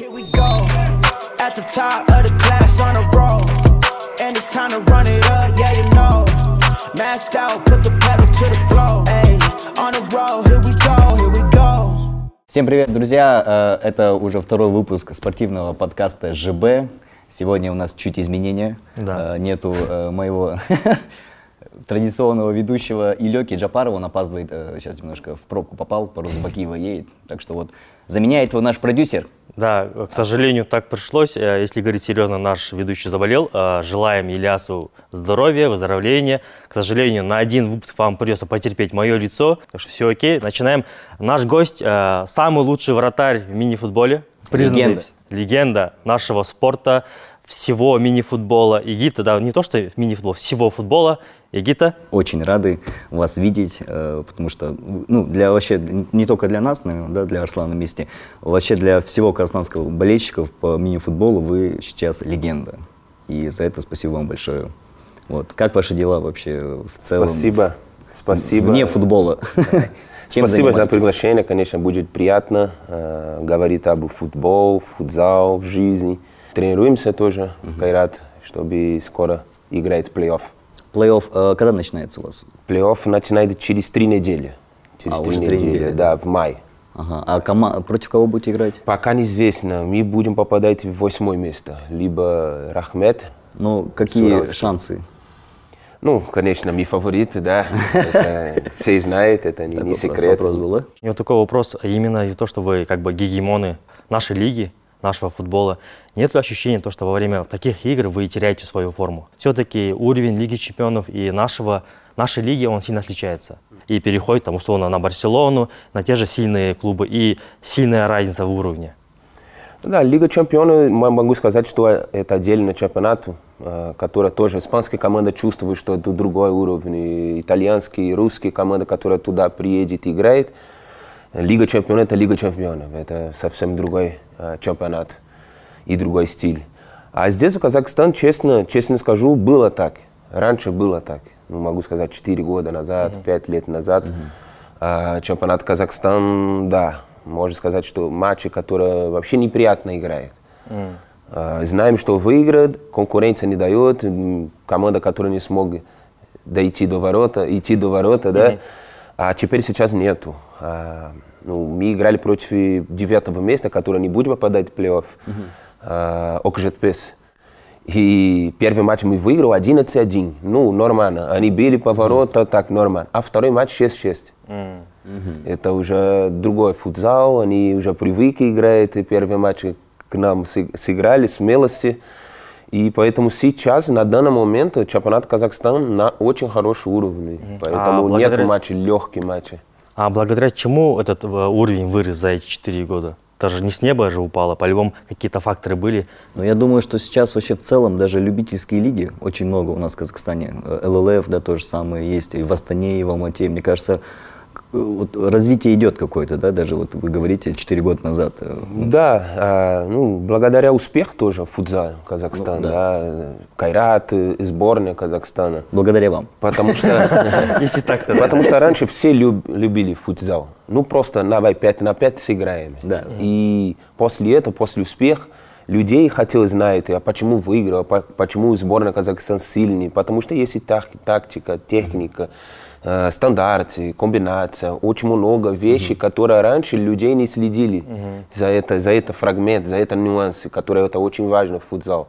Here we go. At the top of the class on a roll. And it's time to run it up, yeah, you know. Maxed out, put the pedal to the floor. Ayy, on the road, here we go, here we go. Всем привет, друзья! Э, это уже второй выпуск спортивного подкаста ЖБ. Сегодня у нас чуть изменения. Да. Э, нету э, моего традиционного ведущего Илеки Джапарова. Он опаздывает, сейчас немножко в пробку попал, по Розбакиева едет. Так что вот Заменяет его наш продюсер. Да, к сожалению, так пришлось. Э, если говорить серьезно, наш ведущий заболел. Э, желаем Ильясу здоровья, выздоровления. К сожалению, на один выпуск вам придется потерпеть мое лицо. Так что все окей. Начинаем. Наш гость, э, самый лучший вратарь в мини-футболе. Признанный легенда. легенда нашего спорта, всего мини-футбола. Игита, да, не то что мини-футбол, всего футбола. Игита, Очень рады вас видеть, э, потому что, ну, для вообще, не только для нас, наверное, да, для Арслана вместе, вообще для всего казахстанского болельщиков по мини-футболу вы сейчас легенда. И за это спасибо вам большое. Вот. Как ваши дела вообще в целом? Спасибо. Спасибо. Вне футбола. Спасибо за приглашение, конечно, будет приятно э, говорить об футбол, футзал, в жизни. Тренируемся тоже, Кайрат, чтобы скоро играть плей-офф. Плей-офф э, когда начинается у вас? Плей-офф начинается через три недели. Через а, три, уже недели, три недели, да, в мае. Ага. А кома- против кого будете играть? Пока неизвестно. Мы будем попадать в восьмое место. Либо Рахмет. Ну, какие Суравский. шансы? Ну, конечно, мы фавориты, да. Это все знают, это не, не секрет. Вопрос был, да? У меня такой вопрос а именно из-за того, что вы как бы гегемоны нашей лиги нашего футбола? Нет ли ощущения, то, что во время таких игр вы теряете свою форму? Все-таки уровень Лиги Чемпионов и нашего, нашей лиги, он сильно отличается. И переходит, там, условно, на Барселону, на те же сильные клубы и сильная разница в уровне. Ну да, Лига Чемпионов, могу сказать, что это отдельный чемпионат, э, который тоже испанская команда чувствует, что это другой уровень, и итальянский, и русский команда, которая туда приедет и играет – Лига чемпионов – это Лига чемпионов. Это совсем другой э, чемпионат и другой стиль. А здесь, в Казахстан, честно, честно скажу, было так. Раньше было так. Ну, могу сказать, 4 года назад, mm-hmm. 5 лет назад. Mm-hmm. Э, чемпионат Казахстан, да, можно сказать, что матчи, которые вообще неприятно играют. Mm. Э, знаем, что выиграет, конкуренция не дает, команда, которая не смог дойти до ворота, идти до ворота, mm-hmm. да, а теперь сейчас нету. А, ну, мы играли против девятого места, которое не будет попадать в плей-офф. Угу. И первый матч мы выиграл 11-1. Ну, нормально. Они били поворота, mm. так нормально. А второй матч 6-6. Mm. Mm-hmm. Это уже другой футзал. Они уже привыкли играть. И первый матч к нам сыграли смелости. И поэтому сейчас, на данный момент, чемпионат Казахстана на очень хорошем уровне. Поэтому а, благодаря... нет матчей, легкие матчи. А благодаря чему этот э, уровень вырос за эти четыре года? даже не с неба же упало, по-любому какие-то факторы были. Но ну, я думаю, что сейчас вообще в целом даже любительские лиги очень много у нас в Казахстане. Э, ЛЛФ, да, то же самое есть, и в Астане, и в Алмате. Мне кажется, вот развитие идет какое-то, да, даже вот вы говорите 4 года назад. Э, да, а, ну, благодаря успеху тоже футзал Казахстана, ну, да. да, Кайрат, э, сборная Казахстана. Благодаря вам. Потому что... Если так сказать. Потому что раньше все любили футзал. Ну, просто давай 5 на 5 сыграем. Да. И после этого, после успеха, людей хотел знать, а почему выиграл, почему сборная Казахстана сильнее. Потому что есть и тактика, техника. Mm -hmm Э, стандарты, комбинация, очень много вещей, mm-hmm. которые раньше людей не следили mm-hmm. за это, за это фрагмент, за это нюансы, которые это очень важно в футзал.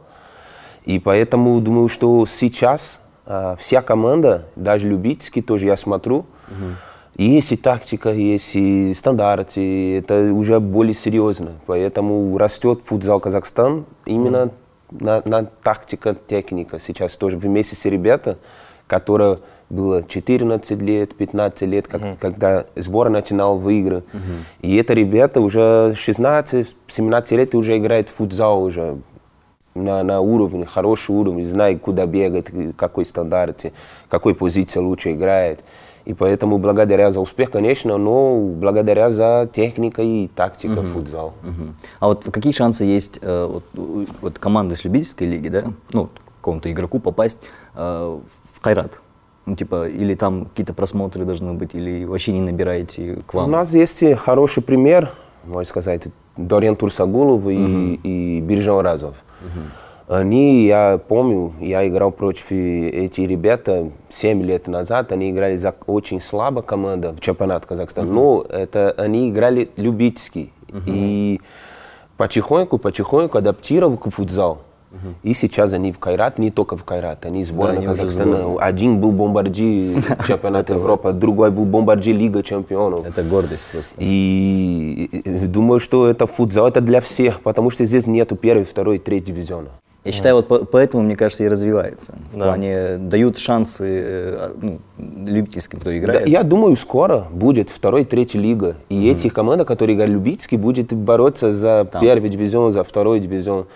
И поэтому думаю, что сейчас э, вся команда, даже любительские тоже я смотрю, mm-hmm. И есть и тактика, есть и стандарты, это уже более серьезно. Поэтому растет футзал Казахстан именно mm-hmm. на, на тактика, техника сейчас тоже вместе с ребята, которые было 14 лет, 15 лет, как, mm-hmm. когда сбор начинал в игры. Mm-hmm. И это ребята уже 16-17 лет уже играют в футзал уже на, на уровне, хороший уровень, знает, куда бегать, какой стандарте, какой позиции лучше играет. И поэтому благодаря за успех, конечно, но благодаря за техника и тактика угу. Uh -huh. футзал. Uh -huh. А вот какие шансы есть э, вот, у, вот команды с любительской лиги, да, ну, какому-то игроку попасть э, в Кайрат? Ну, типа, или там какие-то просмотры должны быть, или вообще не набираете к вам? У нас есть хороший пример, можно сказать, Дориан Турсагулов и, uh-huh. и Биржан Разов. Uh-huh. Они, я помню, я играл против этих ребят 7 лет назад, они играли за очень слабо команда в чемпионат Казахстана, uh-huh. но ну, это они играли любительски Uh-huh. И потихоньку, потихоньку адаптировал к футзалу. Угу. И сейчас они в Кайрат, не только в Кайрат, они сборная да, Казахстана. Один был бомбардир чемпионата Европы, другой был бомбардир Лига чемпионов. Это гордость просто. И думаю, что это футзал, это для всех, потому что здесь нету первой, второй, третьей дивизиона. Я считаю, mm. вот поэтому, мне кажется, и развивается. В да. плане э, дают шансы э, ну, любительским, кто играет. Да, я думаю, скоро будет второй, третья лига. И mm. эти команды, которые играют любительские, будут бороться за Там. первый дивизион, за второй дивизион.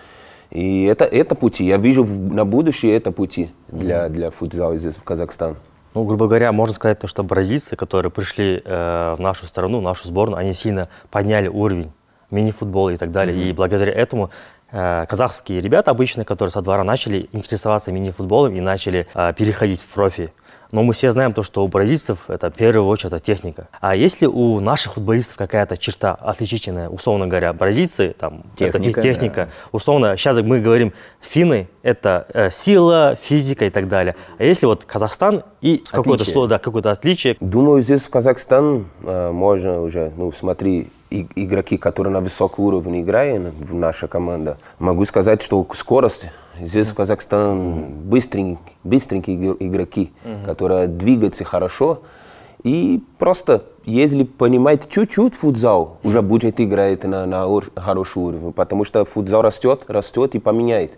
И это, это пути. Я вижу на будущее это пути для, для футзала здесь, в Казахстан. Ну, грубо говоря, можно сказать, то, что бразильцы, которые пришли э, в нашу страну, в нашу сборную, они сильно подняли уровень мини-футбола и так далее. Mm-hmm. И благодаря этому э, казахские ребята обычные, которые со двора начали интересоваться мини-футболом и начали э, переходить в профи. Но мы все знаем то, что у бразильцев это в первую очередь это техника. А если у наших футболистов какая-то черта отличительная, условно говоря, бразильцы, там, техника, это техника. Да. Условно, сейчас мы говорим, финны – это э, сила, физика и так далее. А если вот Казахстан и какое-то слово, да, какое-то отличие? Думаю, здесь в Казахстан э, можно уже, ну, смотри, игроки, которые на высоком уровне играют в наша команда, могу сказать, что скорость здесь в Казахстан быстренькие, быстренькие игроки, которые двигаются хорошо. И просто, если понимать чуть-чуть футзал, уже будет играть на, на хороший уровень, потому что футзал растет, растет и поменяет.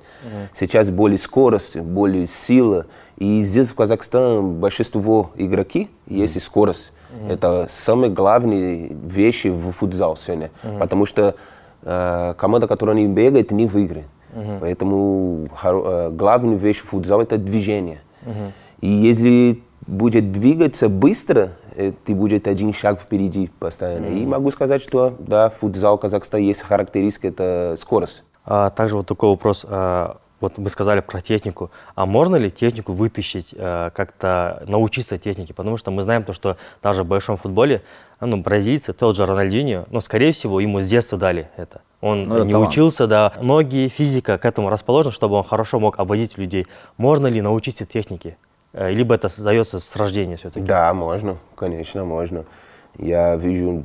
Сейчас более скорость, более сила, и здесь, в Казахстане, большинство игроки есть скорость. mm Это самые главные вещи в футзал сегодня. mm Потому что э, команда, которая не бегает, не выиграет. mm Поэтому хоро- э, главная вещь в футзале – это движение. Mm-hmm. И если будет двигаться быстро, э, ты будет один шаг впереди постоянно. mm И могу сказать, что да, футзал Казахстана есть характеристика – это скорость. А, также вот такой вопрос. А вот мы сказали про технику. А можно ли технику вытащить, э, как-то научиться технике? Потому что мы знаем то, что даже в большом футболе, ну, бразильцы, тот же Рональдиньо, ну, скорее всего, ему с детства дали это. Он ну, не талант. учился, да. Ноги, физика к этому расположена, чтобы он хорошо мог обводить людей. Можно ли научиться технике? Э, либо это создается с рождения все-таки? Да, можно, конечно, можно. Я вижу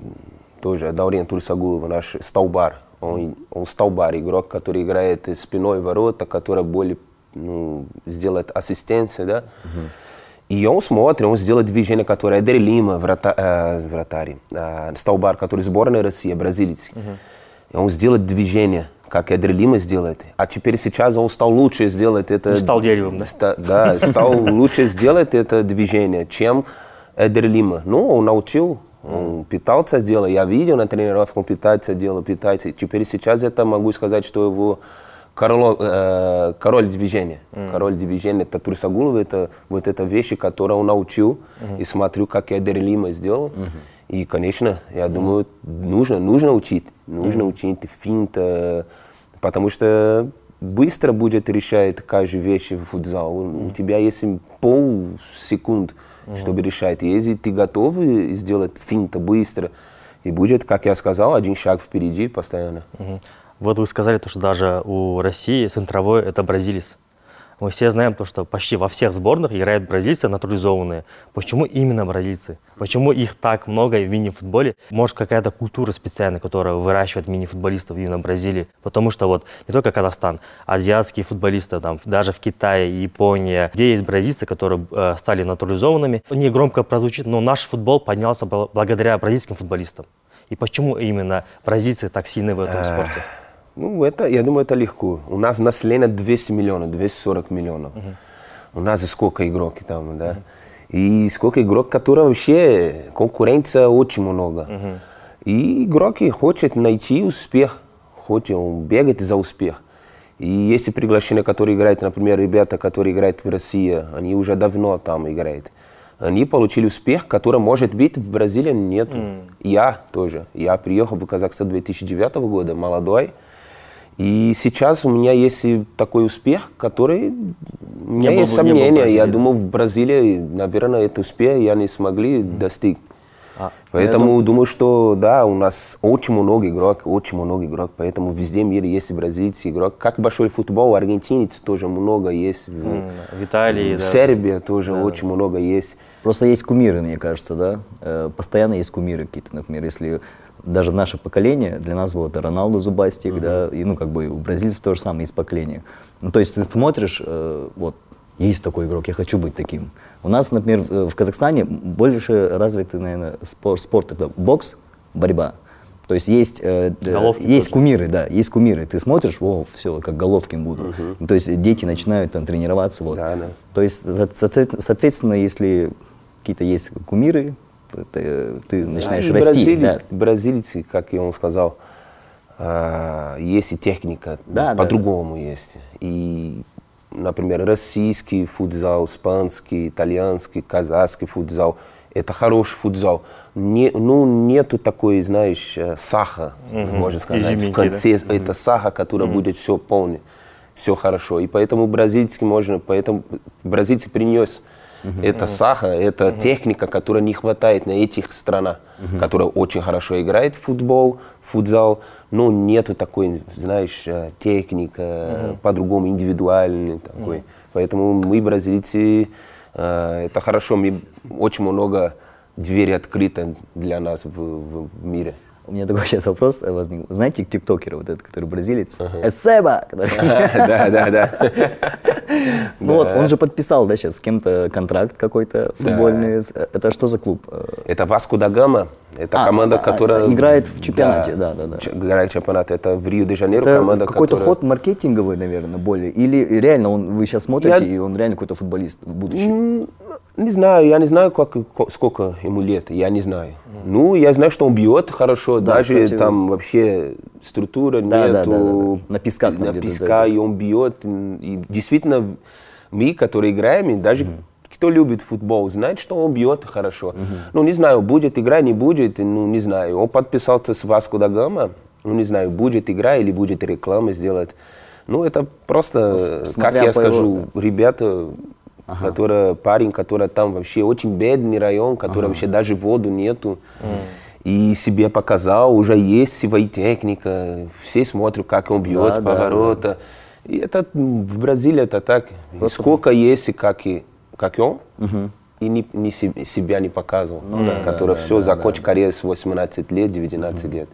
тоже Даурен Турсагулова, наш столбар, он, он столбарь, игрок, который играет спиной ворота, который более ну, сделает ассистенцию, да. Угу. И он смотрит, он сделает движение, которое Эдер Лима, врата, э, вратарь, э, столбар, который сборная России, бразилец. Uh-huh. он сделает движение, как Эдер Лима сделает. А теперь сейчас он стал лучше сделать это... Не стал деревом, да? Ста, да, стал лучше сделать это движение, чем Эдер Лима. Ну, он научил он питался дело, я видел на тренировках, он питается дело, питается. Теперь сейчас это могу сказать, что его король, э, король движения. Mm. Король движения, это Турсагулов, это вот это вещи, которые он научил. Mm И смотрю, как я Дерлима сделал. Mm -hmm. И, конечно, я mm думаю, нужно, нужно учить. Нужно mm учить финт, э, потому что быстро будет решать каждую вещь в футзал. Mm У тебя есть пол секунд угу. чтобы решать. Если ты готов сделать финта быстро, и будет, как я сказал, один шаг впереди постоянно. Угу. Вот вы сказали, то, что даже у России центровой – это бразилис. Мы все знаем то, что почти во всех сборных играют бразильцы натурализованные. Почему именно бразильцы? Почему их так много в мини-футболе? Может, какая-то культура специальная, которая выращивает мини-футболистов именно в Бразилии? Потому что вот не только Казахстан, азиатские футболисты, там, даже в Китае, Японии, где есть бразильцы, которые э, стали натурализованными. Не громко прозвучит, но наш футбол поднялся благодаря бразильским футболистам. И почему именно бразильцы так сильны в этом э, спорте? Ну, это, я думаю, это легко. У нас население 200 миллионов, 240 миллионов. Угу. У нас сколько игрок там, да? Угу. И сколько игрок, которые вообще конкуренция очень много. Угу. И игроки хотят найти успех, хотят бегать за успех. И есть приглашение, которые играют, например, ребята, которые играют в России, они уже давно там играют. Они получили успех, который, может быть, в Бразилии нет. Mm. Я тоже. Я приехал в Казахстан 2009 года, молодой. И сейчас у меня есть такой успех, который... У меня не есть был, сомнения. Я думаю, в Бразилии, наверное, этот успех я не смогли mm-hmm. достичь. А, поэтому думаю... думаю, что да, у нас очень много игрок, очень много игрок, поэтому везде в мире есть бразильцы игрок. Как большой футбол, аргентинец тоже много есть. В, в Италии, в да. Сербии тоже да. очень много есть. Просто есть кумиры, мне кажется, да? Э, постоянно есть кумиры какие-то, например, если даже наше поколение, для нас вот Роналду зубастик, mm-hmm. да, и, ну, как бы у бразильцев то же самое, из поколения. Ну, то есть ты смотришь, э, вот, есть такой игрок, я хочу быть таким. У нас, например, в, в Казахстане больше развитый, наверное, спорт, спорт это бокс, борьба. То есть есть, э, э, головки есть тоже. кумиры, да, есть кумиры. Ты смотришь, о, все, как головкин буду. Угу. Ну, то есть дети начинают там тренироваться. Вот. Да, да. То есть, соответственно, если какие-то есть кумиры, ты, ты начинаешь и расти. Бразили... Да. Бразильцы, как я вам сказал, э, есть и техника, да, по-другому да, да. есть. И, например, российский футзал, испанский, итальянский, казахский футзал – это хороший футзал. Не, ну, нету такой, знаешь, э, саха, угу. можно сказать. Изюминки, в конце да? это mm саха, которая угу. будет все полный, все хорошо. И поэтому бразильский можно, поэтому бразильцы принес – это саха, это угу. техника, которая не хватает на этих странах, угу. которая очень хорошо играет в футбол, футзал, но ну, нету такой, знаешь, э, техника угу. Э, по-другому индивидуальный такой. Угу. Поэтому мы бразильцы, э, это хорошо, мы очень много двери открыто для нас в, в мире. У меня такой сейчас вопрос э, возник. Знаете тиктокера вот этот, который бразилец? Ага. Эсеба! Да, да, да. Ну вот, он же подписал, да, сейчас с кем-то контракт какой-то футбольный. Э, это что за клуб? Э, это Васку Дагама. Это а, команда, которая... Играет в чемпионате, да, да, да. Играет в чемпионате. Это в Рио-де-Жанейро команда, какой-то ход маркетинговый, наверное, более. Или реально он, вы сейчас смотрите, и он реально какой-то футболист в будущем? Не знаю, я не знаю, сколько ему лет, я не знаю. Ну, я знаю, что он бьет хорошо, да, даже кстати, там вообще структура да, нету. Да, да, да, да. На песках. На песка, и он бьет. И действительно, мы, которые играем, и даже mm-hmm. кто любит футбол, знает, что он бьет хорошо. Mm-hmm. Ну, не знаю, будет игра, не будет, ну, не знаю. Он подписался с Васко да Гама, ну, не знаю, будет игра или будет реклама сделать. Ну, это просто, ну, как я скажу, его, ребята ага. которая, парень, который там вообще очень бедный район, который ага. вообще даже воду нету. Mm. И себе показал, уже есть силовая техника, все смотрят, как он бьет да, поворота. Да, да. И это в Бразилии это так. Просто... И сколько есть, и как, и, как он, угу. и не, не себе, себя не показывал. Ну, который да, все да, закончил да, карьеру с 18 лет, 19 угу. лет.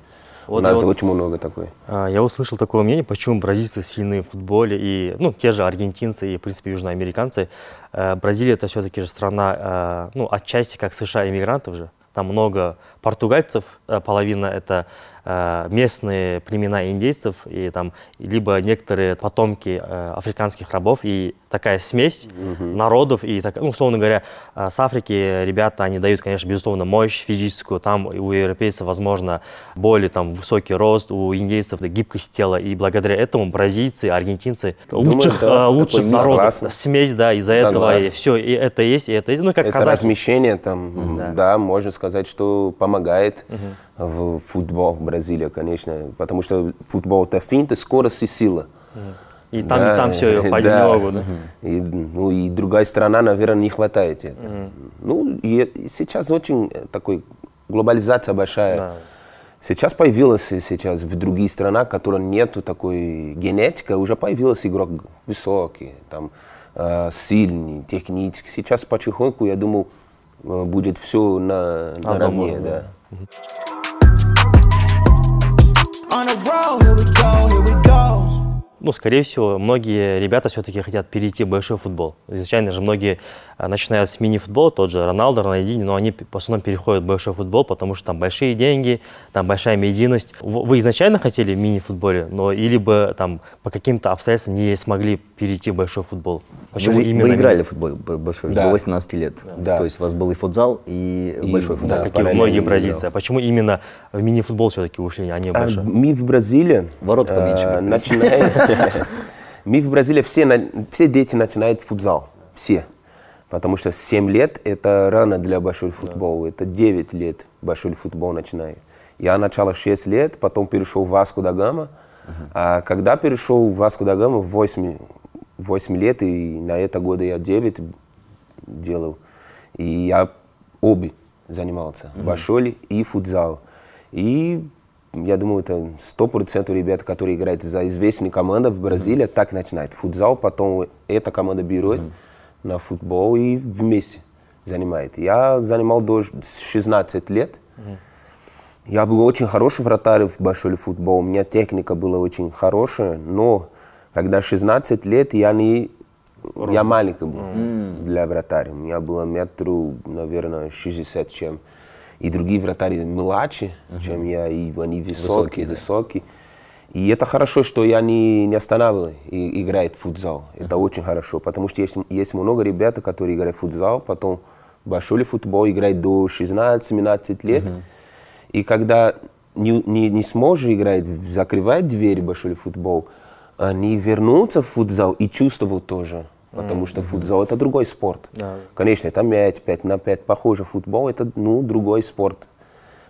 Вот, Нас вот, очень много такой. А, я услышал такое мнение, почему бразильцы сильны в футболе, и ну, те же аргентинцы и, в принципе, южноамериканцы. Э, Бразилия – это все-таки же страна, э, ну, отчасти как США иммигрантов же. Там много португальцев, э, половина – это Э, местные племена индейцев и там либо некоторые потомки э, африканских рабов и такая смесь угу. народов и так, ну, условно говоря э, с Африки ребята они дают конечно безусловно мощь физическую там у европейцев возможно более там высокий рост у индейцев да, гибкость тела и благодаря этому бразильцы аргентинцы Думаю, лучших да, лучших народов согласен. смесь да из-за этого и все и это есть и это есть ну как это размещение там угу. да. да можно сказать что помогает угу в футбол Бразилия, конечно, потому что футбол это финт, скорость и сила. И там, да, и там все понемногу, да. да. И, ну, и другая страна, наверное, не хватает Mm. Ну, и сейчас очень э, такой глобализация большая. Да. Сейчас появилась сейчас в другие страны которые нету такой генетики, уже появился игрок высокий, там, э, сильный, технический. Сейчас потихоньку, я думаю, э, будет все на, наравне. А, да. да ну, скорее всего, многие ребята все-таки хотят перейти в большой футбол. Изначально же многие а, начинают с мини-футбола, тот же Роналдо, Рональдини, но они по основном переходят в большой футбол, потому что там большие деньги, там большая медийность. Вы изначально хотели в мини-футболе, но или бы там по каким-то обстоятельствам не смогли перейти в большой футбол? Почему а вы, именно? Вы играли в футбол большой да. до 18 лет. Да. То есть у вас был и футзал, и, и большой футбол. Да, Какие многие бразильцы. А почему именно в мини-футбол все-таки ушли, а не в а, большой? А, мы в Бразилии... Ворот а, поменьше. А, начинаем... мы в Бразилии все, все дети начинают футзал. Все. Потому что 7 лет – это рано для большой футбола. Да. Это 9 лет большой футбол начинает. Я начало 6 лет, потом перешел в Васку да Гама. Uh-huh. А когда перешел в Васку да Гама, в 8 8 лет, и на это года я 9 делал. И я обе занимался, mm-hmm. башоли и футзал. И я думаю, это сто процентов ребят, которые играют за известные команды в Бразилии, mm-hmm. так начинают. Футзал, потом эта команда берет mm-hmm. на футбол и вместе занимает. Я занимал до 16 лет. Mm-hmm. Я был очень хороший вратарь в большой футбол, у меня техника была очень хорошая, но когда 16 лет, я не... Роза. Я маленький был mm. для вратаря. У меня было метру, наверное, 60 чем. И другие вратари младше, mm-hmm. чем я, и они высокие, высокие. Да. И это хорошо, что я не, не останавливаю и играет в футзал. Mm-hmm. Это очень хорошо, потому что есть, есть много ребят, которые играют в футзал, потом большой футбол играет до 16-17 лет. Mm-hmm. И когда не, не, не сможешь играть, закрывает дверь большой футбол, футбол, они а, вернутся в футзал и чувствуют тоже. Потому mm-hmm. что футзал это другой спорт. Yeah. Конечно, это мяч 5 на 5. Похоже, футбол это ну, другой спорт.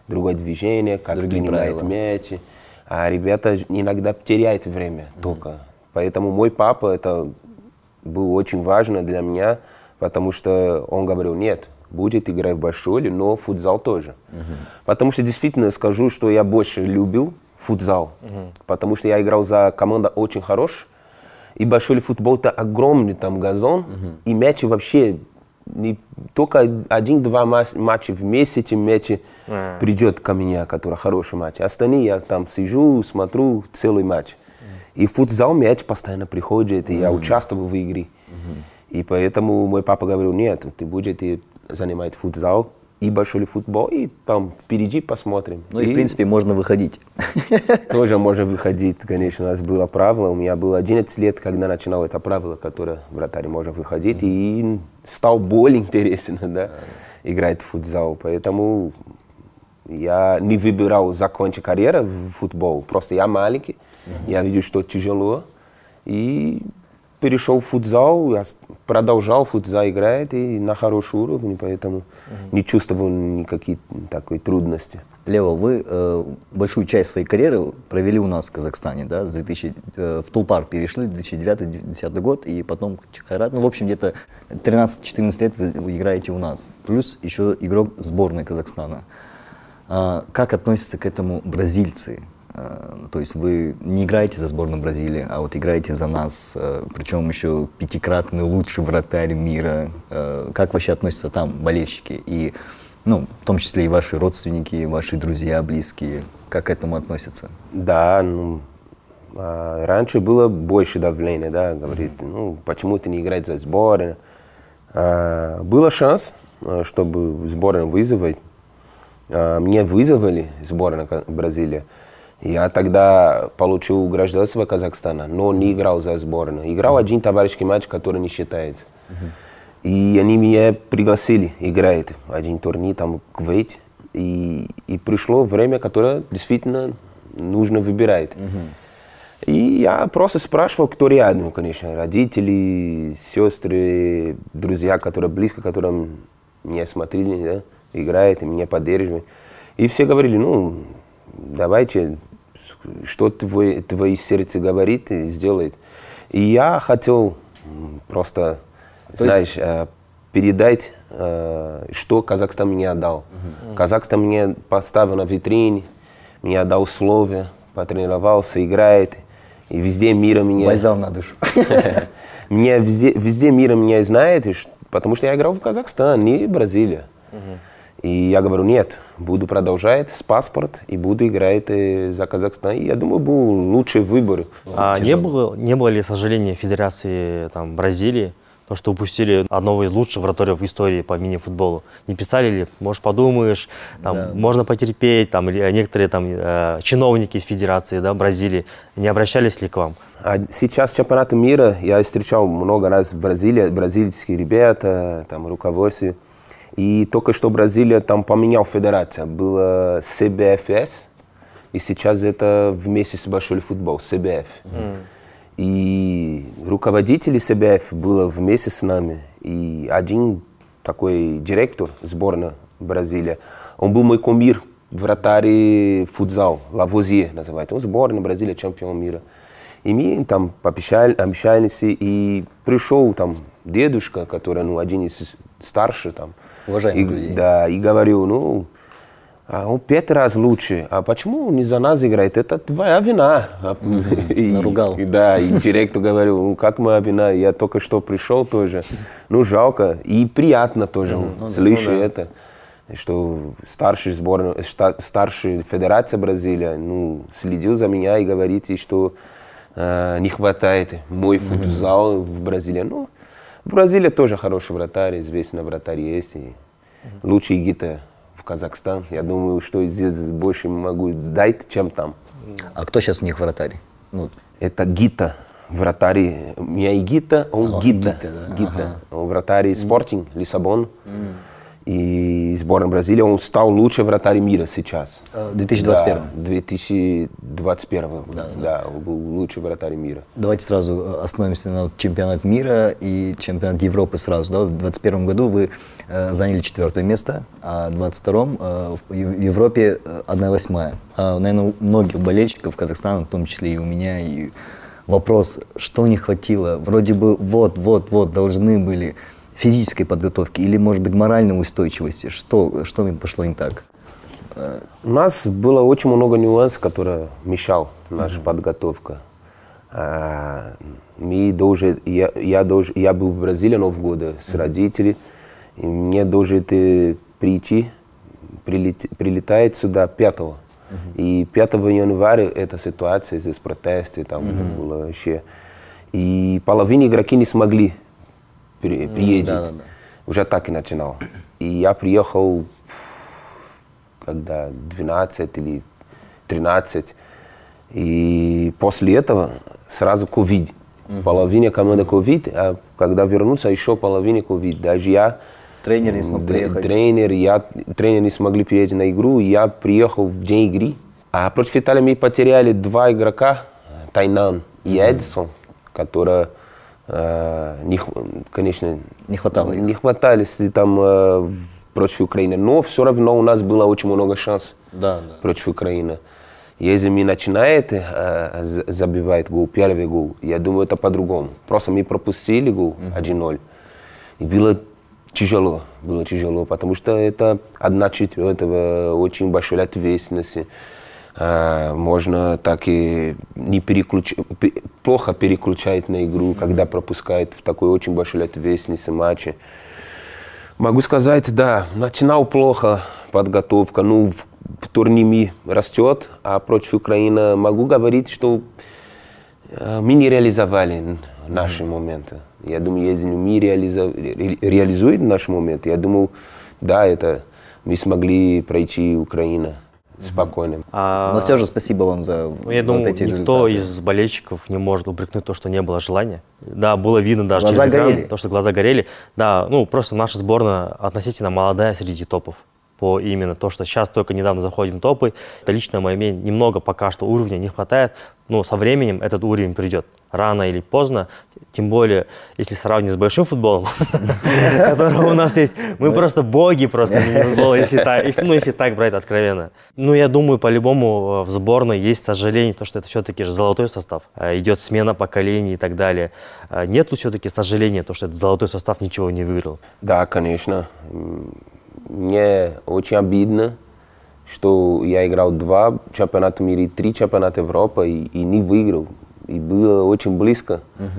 Другое движение, как Другие принимает правила. мяч. А ребята иногда теряют время mm-hmm. только. Поэтому мой папа это было очень важно для меня, потому что он говорил, нет, будет играть в большой, но футзал тоже. Mm-hmm. Потому что действительно скажу, что я больше любил футзал, угу. потому что я играл за команда очень хорош, и большой футбол это огромный там газон, угу. и мячи вообще не, только один-два матча в месяц мячи а. придет ко мне, который хороший матч. Остальные я там сижу, смотрю целый матч. И футзал мяч постоянно приходит, и mm-hmm. я участвовал в игре. Mm-hmm. И поэтому мой папа говорил, нет, ты будешь ты занимать футзал, и большой футбол, и там впереди посмотрим. Ну и, и в принципе можно выходить. Тоже можно выходить, конечно, у нас было правило, у меня было 11 лет, когда начинал это правило, которое вратарь можно выходить, mm-hmm. и стал более интересно, да, mm-hmm. играть в футзал, поэтому я не выбирал закончить карьеру в футбол, просто я маленький, mm-hmm. я видел, что тяжело, и перешел в футзал, я продолжал футзал играть и на хороший уровень, поэтому угу. не чувствовал никакие такой трудности. Лево, вы э, большую часть своей карьеры провели у нас в Казахстане, да, с 2000, э, в Тулпар перешли, 2009-2010 год, и потом Чехарат, ну, в общем, где-то 13-14 лет вы, играете у нас, плюс еще игрок сборной Казахстана. А, как относятся к этому бразильцы? Э, то есть вы не играете за сборную Бразилии, а вот играете за нас, э, причем еще пятикратный лучший вратарь мира. Э, как вообще относятся там болельщики? И, ну, в том числе и ваши родственники, ваши друзья, близкие. Как к этому относятся? Да, ну, а, раньше было больше давления, да, говорит, ну, почему ты не играешь за сборную? А, Был шанс, чтобы сборную вызвать. А, мне вызвали сборную Бразилии. Я тогда получил гражданство Казахстана, но не играл за сборную. Играл один товарищеский матч, который не считается. И они меня пригласили играть один турнир там в Квейте. И, и пришло время, которое действительно нужно выбирать. И я просто спрашивал, кто рядом, конечно, родители, сестры, друзья, которые близко, которым меня смотрели, да, играют и меня поддерживают. И все говорили, ну, давайте что твой, твое сердце говорит и сделает. И я хотел просто, То знаешь, есть... Э, передать, э, что Казахстан мне дал. Угу. Казахстан мне поставил на витрине, мне отдал условия, потренировался, играет. И везде мира меня... Бальзам на душу. Меня везде, везде мира меня знает, потому что я играл в Казахстан не в Бразилия. Угу. И я говорю, нет, буду продолжать с паспорт и буду играть э, за Казахстан. И я думаю, был лучший выбор. А не было, не было ли сожаления Федерации там, Бразилии, то, что упустили одного из лучших вратарей в истории по мини-футболу? Не писали ли, может, подумаешь, там, да. можно потерпеть, там, или некоторые там, э, чиновники из Федерации да, Бразилии не обращались ли к вам? А сейчас чемпионат мира, я встречал много раз в Бразилии, бразильские ребята, там, руководство и только что Бразилия там поменял федерацию. Было СБФС, и сейчас это вместе с Большой футбол, СБФ. Mm. И руководители СБФ было вместе с нами. И один такой директор сборной Бразилия, он был мой кумир, вратарь футзал, Лавозье называется. Он сборная Бразилия чемпион мира. И мы там пообщали, общались, и пришел там дедушка, который, ну, один из старших там, Уважаемых и, людей. Да, и говорю, ну, а он пять раз лучше. А почему он не за нас играет? Это твоя вина. Mm-hmm. И, Наругал. И, да, и директу говорю, ну как моя вина? Я только что пришел тоже. Ну жалко. И приятно тоже mm-hmm. слышу ну, да. это. Что старший сборная, старший Федерация Бразилия, ну, следил за меня и говорит, что э, не хватает мой футзал mm-hmm. в Бразилии. Ну, в Бразилии тоже хороший вратарь, известный вратарь есть. И лучший гита в Казахстан. Я думаю, что здесь больше могу дать, чем там. А кто сейчас у них вратарь? Ну. Это гита вратарь. У меня и гита, а он а, гита. Гита, да? гита. Ага. Он вратарь Спортинг, Лиссабон. Mm и сборная Бразилии, он стал лучший вратарь мира сейчас. Э, в 2021? Да, 2021, да, да, он лучший вратарь мира. Давайте сразу э, остановимся на чемпионат мира и чемпионат Европы сразу. Да? В 2021 году вы э, заняли четвертое место, а в 2022 в Европе 1 восьмая. А, наверное, у многих болельщиков Казахстана, в том числе и у меня, и вопрос, что не хватило? Вроде бы вот-вот-вот должны были физической подготовки или, может быть, моральной устойчивости? Что, что им пошло не так? У нас было очень много нюансов, которые мешал наша mm-hmm. подготовка. А, мы должен, я, я, должен, я был в Бразилии Новый год с mm-hmm. родителями, и мне должен ты прийти, прилет, прилетает сюда 5 Mm -hmm. И 5 января эта ситуация, здесь протесты, там mm -hmm. было вообще. И половина игроки не смогли приедет да, да, да. уже так и начинал. И я приехал когда 12 или 13. И после этого сразу ковид. Угу. Половина команды ковид, а когда вернутся, еще половина ковид. Даже я... Тренер не смог приехать. Тренер, я, тренер не смогли приехать на игру. Я приехал в день игры. А против Италии мы потеряли два игрока. Тайнан и угу. Эдисон, которые Э, не, конечно, не хватало. Не хватались там э, против Украины. Но все равно у нас было очень много шансов да, да. против Украины. Если мы начинаем э, забивать гол, первый гол, я думаю, это по-другому. Просто мы пропустили гол угу. 1-0. И было тяжело, было тяжело, потому что это одна четвертая, э, очень большая ответственности. Э, можно так и не переключ... плохо переключает на игру, mm-hmm. когда пропускает в такой очень большой ответственности матче. Могу сказать, да, начинал плохо подготовка, ну, в, в турнире растет, а против Украины могу говорить, что э, мы не реализовали наши mm-hmm. моменты. Я думаю, если мы реализов... реализуем наши моменты, я думаю, да, это мы смогли пройти Украину спокойным. А... Но все же спасибо вам за Ну Я вот думаю, эти никто результаты. из болельщиков не может упрекнуть то, что не было желания. Да, было видно даже глаза через экран, горели. то, что глаза горели. Да, ну просто наша сборная относительно молодая среди топов по именно то, что сейчас только недавно заходим топы. Это лично мое мнение, немного пока что уровня не хватает, но со временем этот уровень придет. Рано или поздно, тем более, если сравнивать с большим футболом, которого у нас есть, мы просто боги просто футбола, если так, ну, если так брать откровенно. Ну, я думаю, по-любому э, в сборной есть сожаление, то, что это все-таки же золотой состав, э, идет смена поколений и так далее. Э, Нет все-таки сожаления, то, что этот золотой состав ничего не выиграл? Да, конечно мне очень обидно, что я играл два чемпионата мира и три чемпионата Европы и, и не выиграл. И было очень близко. Угу.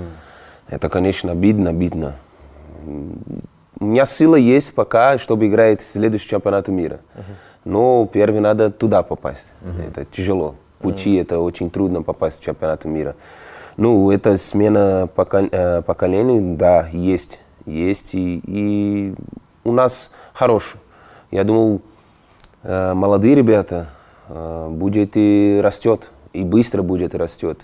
Это, конечно, обидно, обидно. У меня сила есть пока, чтобы играть следующий чемпионат мира. Угу. Но первый надо туда попасть. Угу. Это тяжело. Пути угу. это очень трудно попасть в чемпионат мира. Ну, это смена э, поколений, да, есть. Есть. И, и у нас хороший я думал, э, молодые ребята, э, будет и растет, и быстро будет и растет.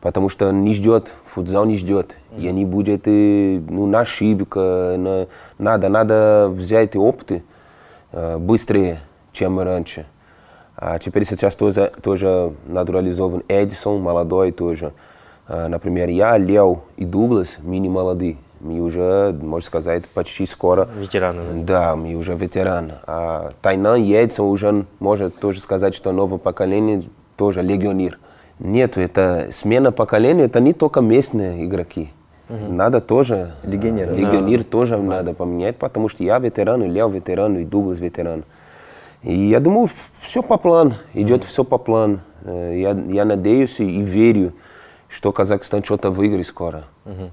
Потому что не ждет, футзал не ждет. И они будут и, ну, на ошибка, на, надо, надо взять опыты э, быстрее, чем раньше. А теперь сейчас тоже, тоже натурализован Эдисон, молодой тоже. Например, я, Лео и Дуглас, мини-молодые мы уже, можно сказать, почти скоро... Ветераны. Да, мы уже ветераны. А Тайнан Яйца уже, может тоже сказать, что новое поколение тоже легионер. Нет, это смена поколения, это не только местные игроки. Угу. Надо тоже... Легионер. Э, легионер да. тоже да. надо поменять, потому что я ветеран, и Лев ветеран, и Дуглас ветеран. И я думаю, все по плану, идет mm все по плану. Э, я, я надеюсь и, верю, что Казахстан что-то выиграет скоро. mm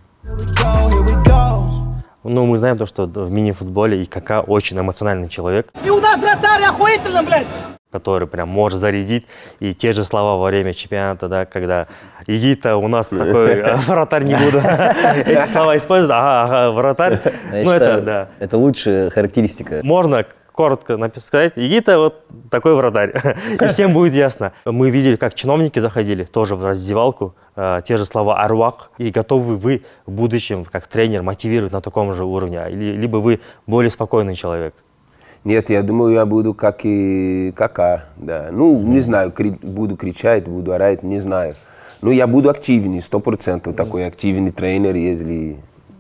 ну, мы знаем то, что в мини-футболе и Кака очень эмоциональный человек. И у нас вратарь охуительно, блядь! Который прям может зарядить. И те же слова во время чемпионата, да, когда Игита, у нас такой э, вратарь не буду. Эти слова используют, ага, ага, вратарь. Ну, это, да. Это лучшая характеристика. Можно коротко сказать, Игита вот такой вратарь. И всем будет ясно. Мы видели, как чиновники заходили тоже в раздевалку, э, те же слова «арвак». И готовы вы в будущем, как тренер, мотивировать на таком же уровне? А, или, либо вы более спокойный человек? Нет, я думаю, я буду как и кака, да. Ну, не знаю, кри- буду кричать, буду орать, не знаю. Но я буду активнее, сто процентов такой активный тренер, если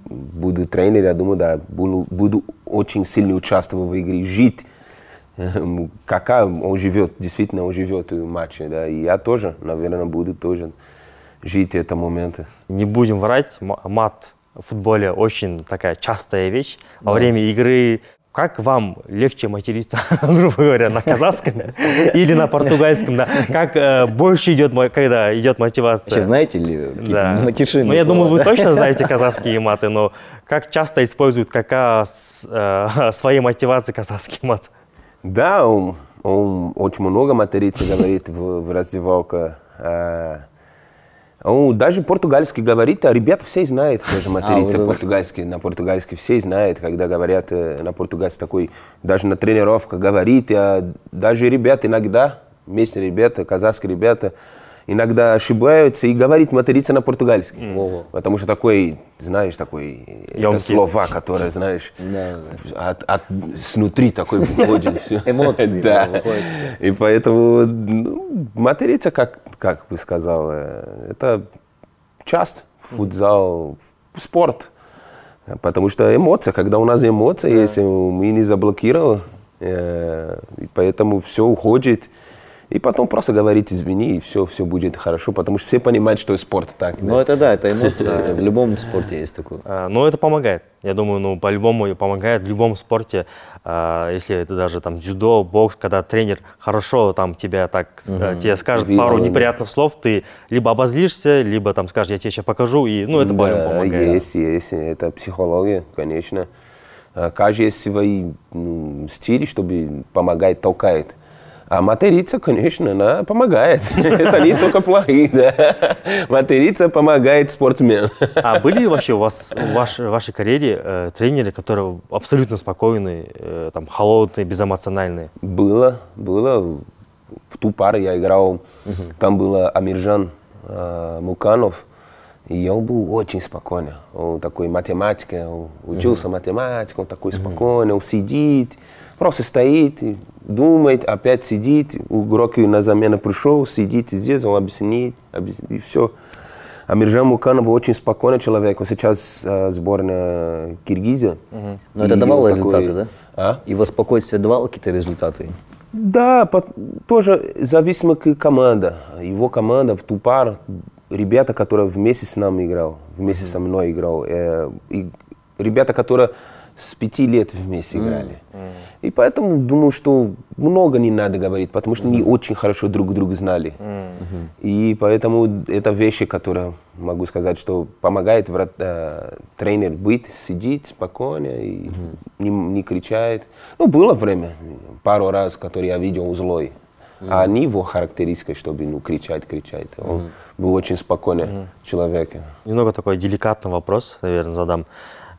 буду тренер, я думаю, да, буду, буду очень сильно участвовать в игре, жить. Эм, Кака, он живет, действительно, он живет в матче, да, и я тоже, наверное, буду тоже жить это моменты. Не будем врать, мат в футболе очень такая частая вещь. Во да. время игры как вам легче материться, грубо говоря, на казахском или на португальском? Да? Как э, больше идет, когда идет мотивация? Вообще знаете ли да. матершины? Ну, я слова, думаю, да? вы точно знаете казахские маты, но как часто используют какая э, своей мотивации казахский мат? Да, он, он очень много матерится, говорит в, в раздевалке. А, даже португальский говорит, а ребята все знают, даже материться португальский. На португальский все знают, когда говорят э, на португальский такой, даже на тренировках говорит, а даже ребята иногда, местные ребята, казахские ребята, иногда ошибаются и говорит, матерится на португальский. mm Потому что такой, знаешь, такой это слова, которые, знаешь, от, от, снутри такой выходит. Эмоции. Да. И поэтому ну, материться, как, как бы сказал, э, это часто футзал, спорт. Потому что эмоция, когда у нас эмоция, yeah. если э, мы не заблокировали, э, поэтому все уходит. И потом просто говорить извини, и все, все будет хорошо, потому что все понимают, что спорт так. Ну, да? это да, это эмоция. в любом спорте есть такое. А, ну, это помогает. Я думаю, ну, по-любому помогает в любом спорте. А, если это даже там дзюдо, бокс, когда тренер хорошо там тебя так, э, тебе скажет пару неприятных слов, ты либо обозлишься, либо там скажешь, я тебе сейчас покажу, и, ну, это да, по-любому помогает. Есть, есть. Это психология, конечно. А, каждый есть свои ну, чтобы помогать, толкает. А материться, конечно, она помогает. Это не только плохие, да. Материться помогает спортсмен. А были ли вообще у вас в вашей, в вашей карьере э, тренеры, которые абсолютно спокойные, э, там, холодные, безэмоциональные? Было, было. В ту пару я играл, угу. там было Амиржан э, Муканов, и он был очень спокойный. Он такой математик, он учился угу. математике, он такой спокойный, он сидит. Просто стоит, думает, опять сидит, У Гроки на замену пришел, сидит здесь, он объяснит, объяснит и все. А Миржан Муканов очень спокойный человек. Он сейчас э, сборная Киргизия. Угу. Но это давало такой... результаты, да? А? Его спокойствие давало какие-то результаты? Да, по... тоже зависимо от команды. Его команда, ту пар, ребята, которые вместе с нами играл, вместе угу. со мной играл. Э, и ребята, которые с пяти лет вместе играли. Mm -hmm. И поэтому думаю, что много не надо говорить, потому что mm -hmm. они очень хорошо друг друга знали. Mm -hmm. И поэтому это вещи, которые, могу сказать, что помогает врат, э, тренер быть, сидеть спокойно и mm -hmm. не, не кричает. Ну, было время, пару раз, который я видел злой. Mm А не его характеристика, чтобы ну, кричать, кричать. Он mm был очень спокойный mm человек. Немного такой деликатный вопрос, наверное, задам.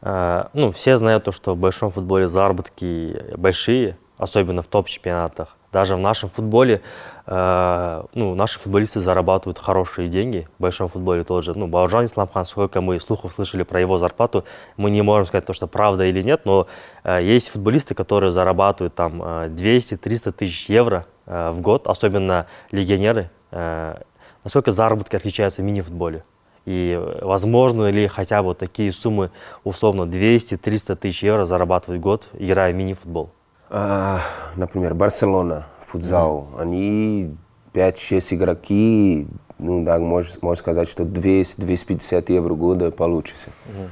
Э, ну, все знают то, что в большом футболе заработки большие, особенно в топ-чемпионатах. Даже в нашем футболе, э, ну, наши футболисты зарабатывают хорошие деньги, в большом футболе тоже. Ну, Бауржан Исламхан, сколько мы слухов слышали про его зарплату, мы не можем сказать, то, что правда или нет, но э, есть футболисты, которые зарабатывают там 200-300 э, тысяч евро э, в год, особенно легионеры. Э, насколько заработки отличаются в мини-футболе? И возможно ли хотя бы такие суммы, условно, 200-300 тысяч евро зарабатывать в год, играя мини-футбол? А, например, Барселона, футзал, mm-hmm. они 5-6 игроки, ну да, можешь можно сказать, что 200-250 евро в год получится. Mm-hmm.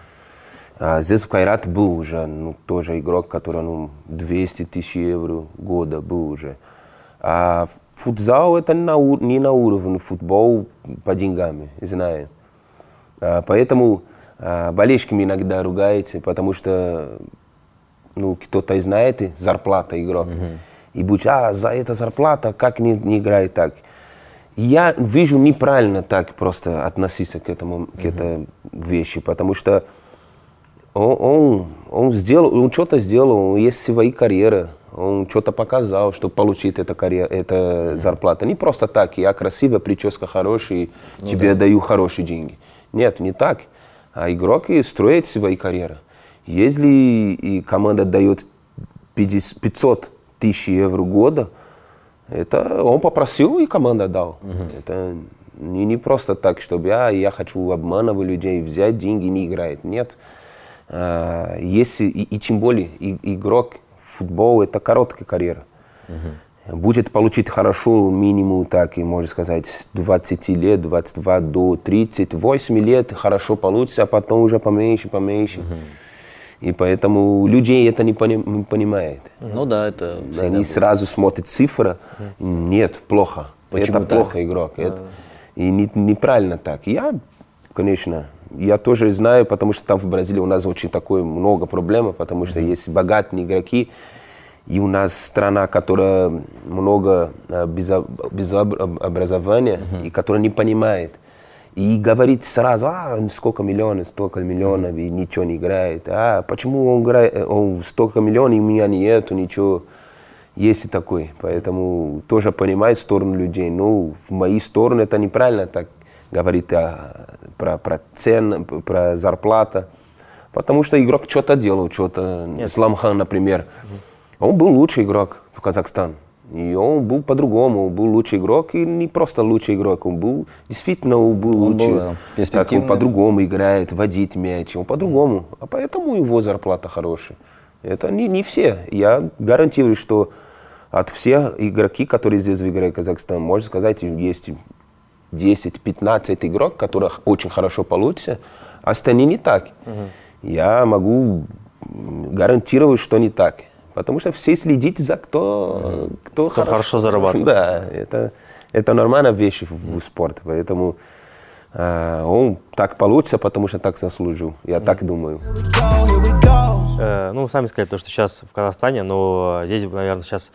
А здесь в Кайрат был уже ну, тоже игрок, который ну, 200 тысяч евро года был уже. А футзал это на, не на уровне футбол по деньгами, знаем. А, поэтому а, болельщиками иногда ругаете, потому что ну, кто-то знает, и зарплата игрок. mm И будет, а, за это зарплата, как не, не играет так. Я вижу неправильно так просто относиться к этому, mm к этой вещи, потому что он, он, он сделал, он что-то сделал, он есть свои карьеры, он что-то показал, чтобы получить эта карьера, эта зарплата. Не просто так, я красивая, прическа хорошая, ну, тебе да. даю хорошие деньги. Нет, не так. А игрок и строит свои карьеры. Если и команда дает 50, 500 тысяч евро года, это он попросил, и команда дал. Угу. Это не, не просто так, чтобы а, я хочу обманывать людей, взять деньги, не играет. Нет. А, если, и, и тем более и, игрок, футбол – это короткая карьера. Угу будет получить хорошо минимум, так и можно сказать, с 20 лет, 22 до 38 лет хорошо получится, а потом уже поменьше, поменьше. Угу. И поэтому людей это не поним, понимает. Ну да, это... Они сразу смотрят цифры, угу. нет, плохо. Почему это так? плохо, игрок. Да. Это, и не, неправильно так. Я, конечно, я тоже знаю, потому что там в Бразилии у нас очень такое много проблем, потому что есть богатые игроки, и у нас страна, которая много безобразования без образования, угу. и которая не понимает. И говорит сразу, а, сколько миллионов, столько миллионов, и ничего не играет. А, почему он играет, он столько миллионов, и у меня нету ничего. Есть и такой. Поэтому тоже понимает сторону людей. Но в мои стороны это неправильно так говорит о, про, про цен, про зарплата. Потому что игрок что-то делал, что-то. Сламхан, например. Угу а он был лучший игрок в Казахстан. И он был по-другому, был лучший игрок, и не просто лучший игрок, он был действительно он был он лучше. Был, да, так он по-другому играет, водит мяч, он по-другому. А поэтому его зарплата хорошая. Это не, не все. Я гарантирую, что от всех игроки, которые здесь в игре Казахстан, можно сказать, есть 10-15 игрок, которых очень хорошо получится, остальные не так. Угу. Я могу гарантировать, что не так. Потому что все следить за кто, кто, кто хорошо, хорошо зарабатывает. Да, это, это нормальная вещь в, в спорте. Поэтому э, он так получится, потому что так заслужил. Я так думаю. Э, ну, вы сами сказали, то, что сейчас в Казахстане, но здесь, наверное, сейчас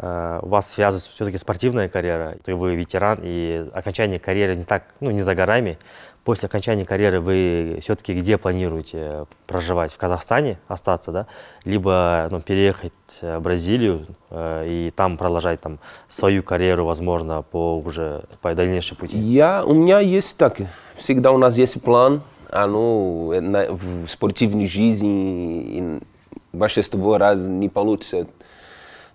у э, вас связывает все-таки спортивная карьера. Вы ветеран, и окончание карьеры не так, ну, не за горами после окончания карьеры вы все-таки где планируете проживать? В Казахстане остаться, да? Либо ну, переехать э, в Бразилию э, и там продолжать там, свою карьеру, возможно, по уже по дальнейшему пути? Я, у меня есть так, всегда у нас есть план, оно а, ну, э, на, в спортивной жизни большинство раз не получится.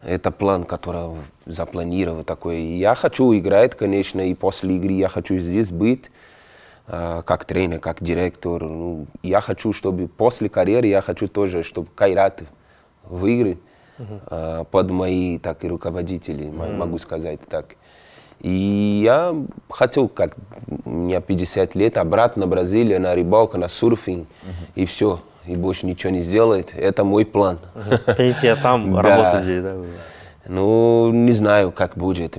Это план, который запланирован такой. Я хочу играть, конечно, и после игры я хочу здесь быть. Э, как тренер, как директор. Ну, я хочу, чтобы после карьеры я хочу тоже, чтобы Кайрат выиграл uh-huh. Э, под мои так и руководители, uh-huh. могу сказать так. И я хотел, как мне 50 лет, обратно в Бразилию, на рыбалку, на сурфинг uh-huh. и все. И больше ничего не сделает. Это мой план. Uh-huh. Пенсия там, работа здесь, да? Ну, не знаю, как будет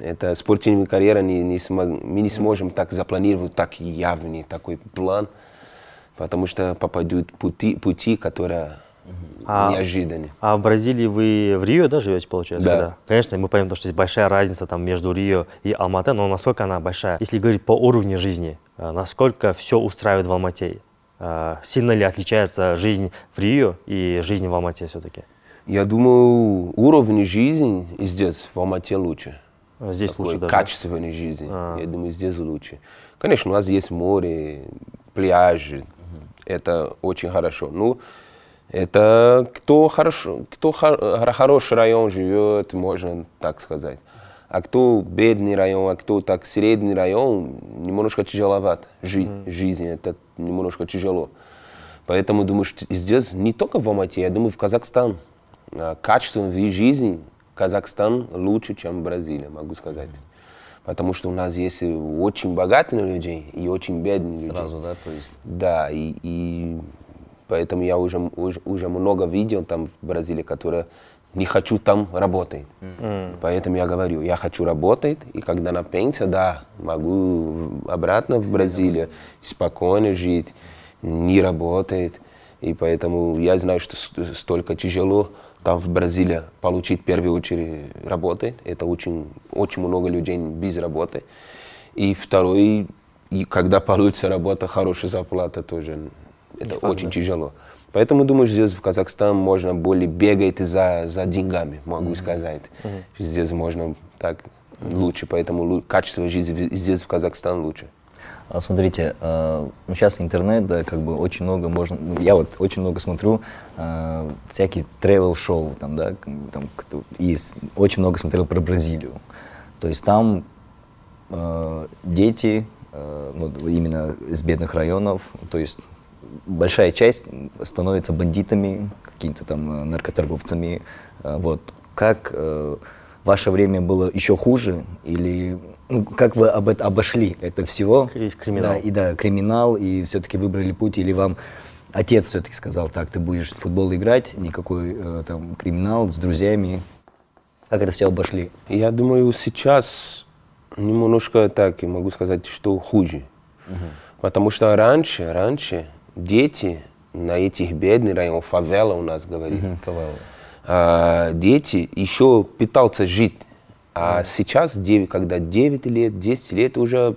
это спортивная карьера, не, не смог, мы не сможем так запланировать так явный такой план, потому что попадут пути, пути которые а, неожиданные. А в Бразилии вы в Рио, да, живете, получается? Да. да. Конечно, мы понимаем, что есть большая разница там между Рио и Алматы, но насколько она большая? Если говорить по уровню жизни, э, насколько все устраивает в Алмате? Э, сильно ли отличается жизнь в Рио и жизнь в Алмате все-таки? Я думаю, уровень жизни здесь в Алмате лучше. А здесь такой лучше даже. качественной жизни. А. Я думаю, здесь лучше. Конечно, у нас есть море, пляжи. Угу. Это очень хорошо. Ну, это кто, хорошо, кто хор, хороший район живет, можно так сказать. А кто бедный район, а кто так средний район, немножко тяжеловат жить. Mm. Жизнь это немножко тяжело. Поэтому думаю, что здесь не только в Амате я думаю, в Казахстан а, качество жизни Казахстан лучше, чем Бразилия, могу сказать. Потому что у нас есть очень богатые люди и очень бедные люди. Сразу, да, то есть? Да, и, и поэтому я уже, уже, уже много видел там в Бразилии, которые не хочу там работать. Mm. Поэтому я говорю, я хочу работать, и когда на пенсия, да, могу обратно в Бразилию спокойно жить, не работает, И поэтому я знаю, что столько тяжело там в Бразилии получить в первую очередь работы. Это очень, очень много людей без работы. И второй, и когда получится работа, хорошая зарплата тоже. Это Факт, очень да. тяжело. Поэтому, думаю, что здесь в Казахстан можно более бегать за, за деньгами, могу mm-hmm. сказать. Mm-hmm. Здесь можно так лучше, поэтому качество жизни здесь в Казахстан лучше. А смотрите, э, ну, сейчас интернет, да, как бы очень много можно, ну, я вот очень много смотрю э, всякие travel шоу там, да, там, и очень много смотрел про Бразилию. То есть там э, дети, ну, именно из бедных районов, то есть большая часть становится бандитами, какими-то там наркоторговцами, вот. Как ваше время было еще хуже или ну, как вы об, обошли это всего? криминал. Да, и да, криминал, и все-таки выбрали путь, или вам отец все-таки сказал, так, ты будешь в футбол играть, никакой э, там криминал с друзьями. Как это все обошли? Я думаю, сейчас немножко так, и могу сказать, что хуже. Угу. Потому что раньше, раньше дети на этих бедных районах, фавела у нас говорит, угу, фавела. А, дети еще пытался жить а сейчас, 9, когда 9 лет, 10 лет, уже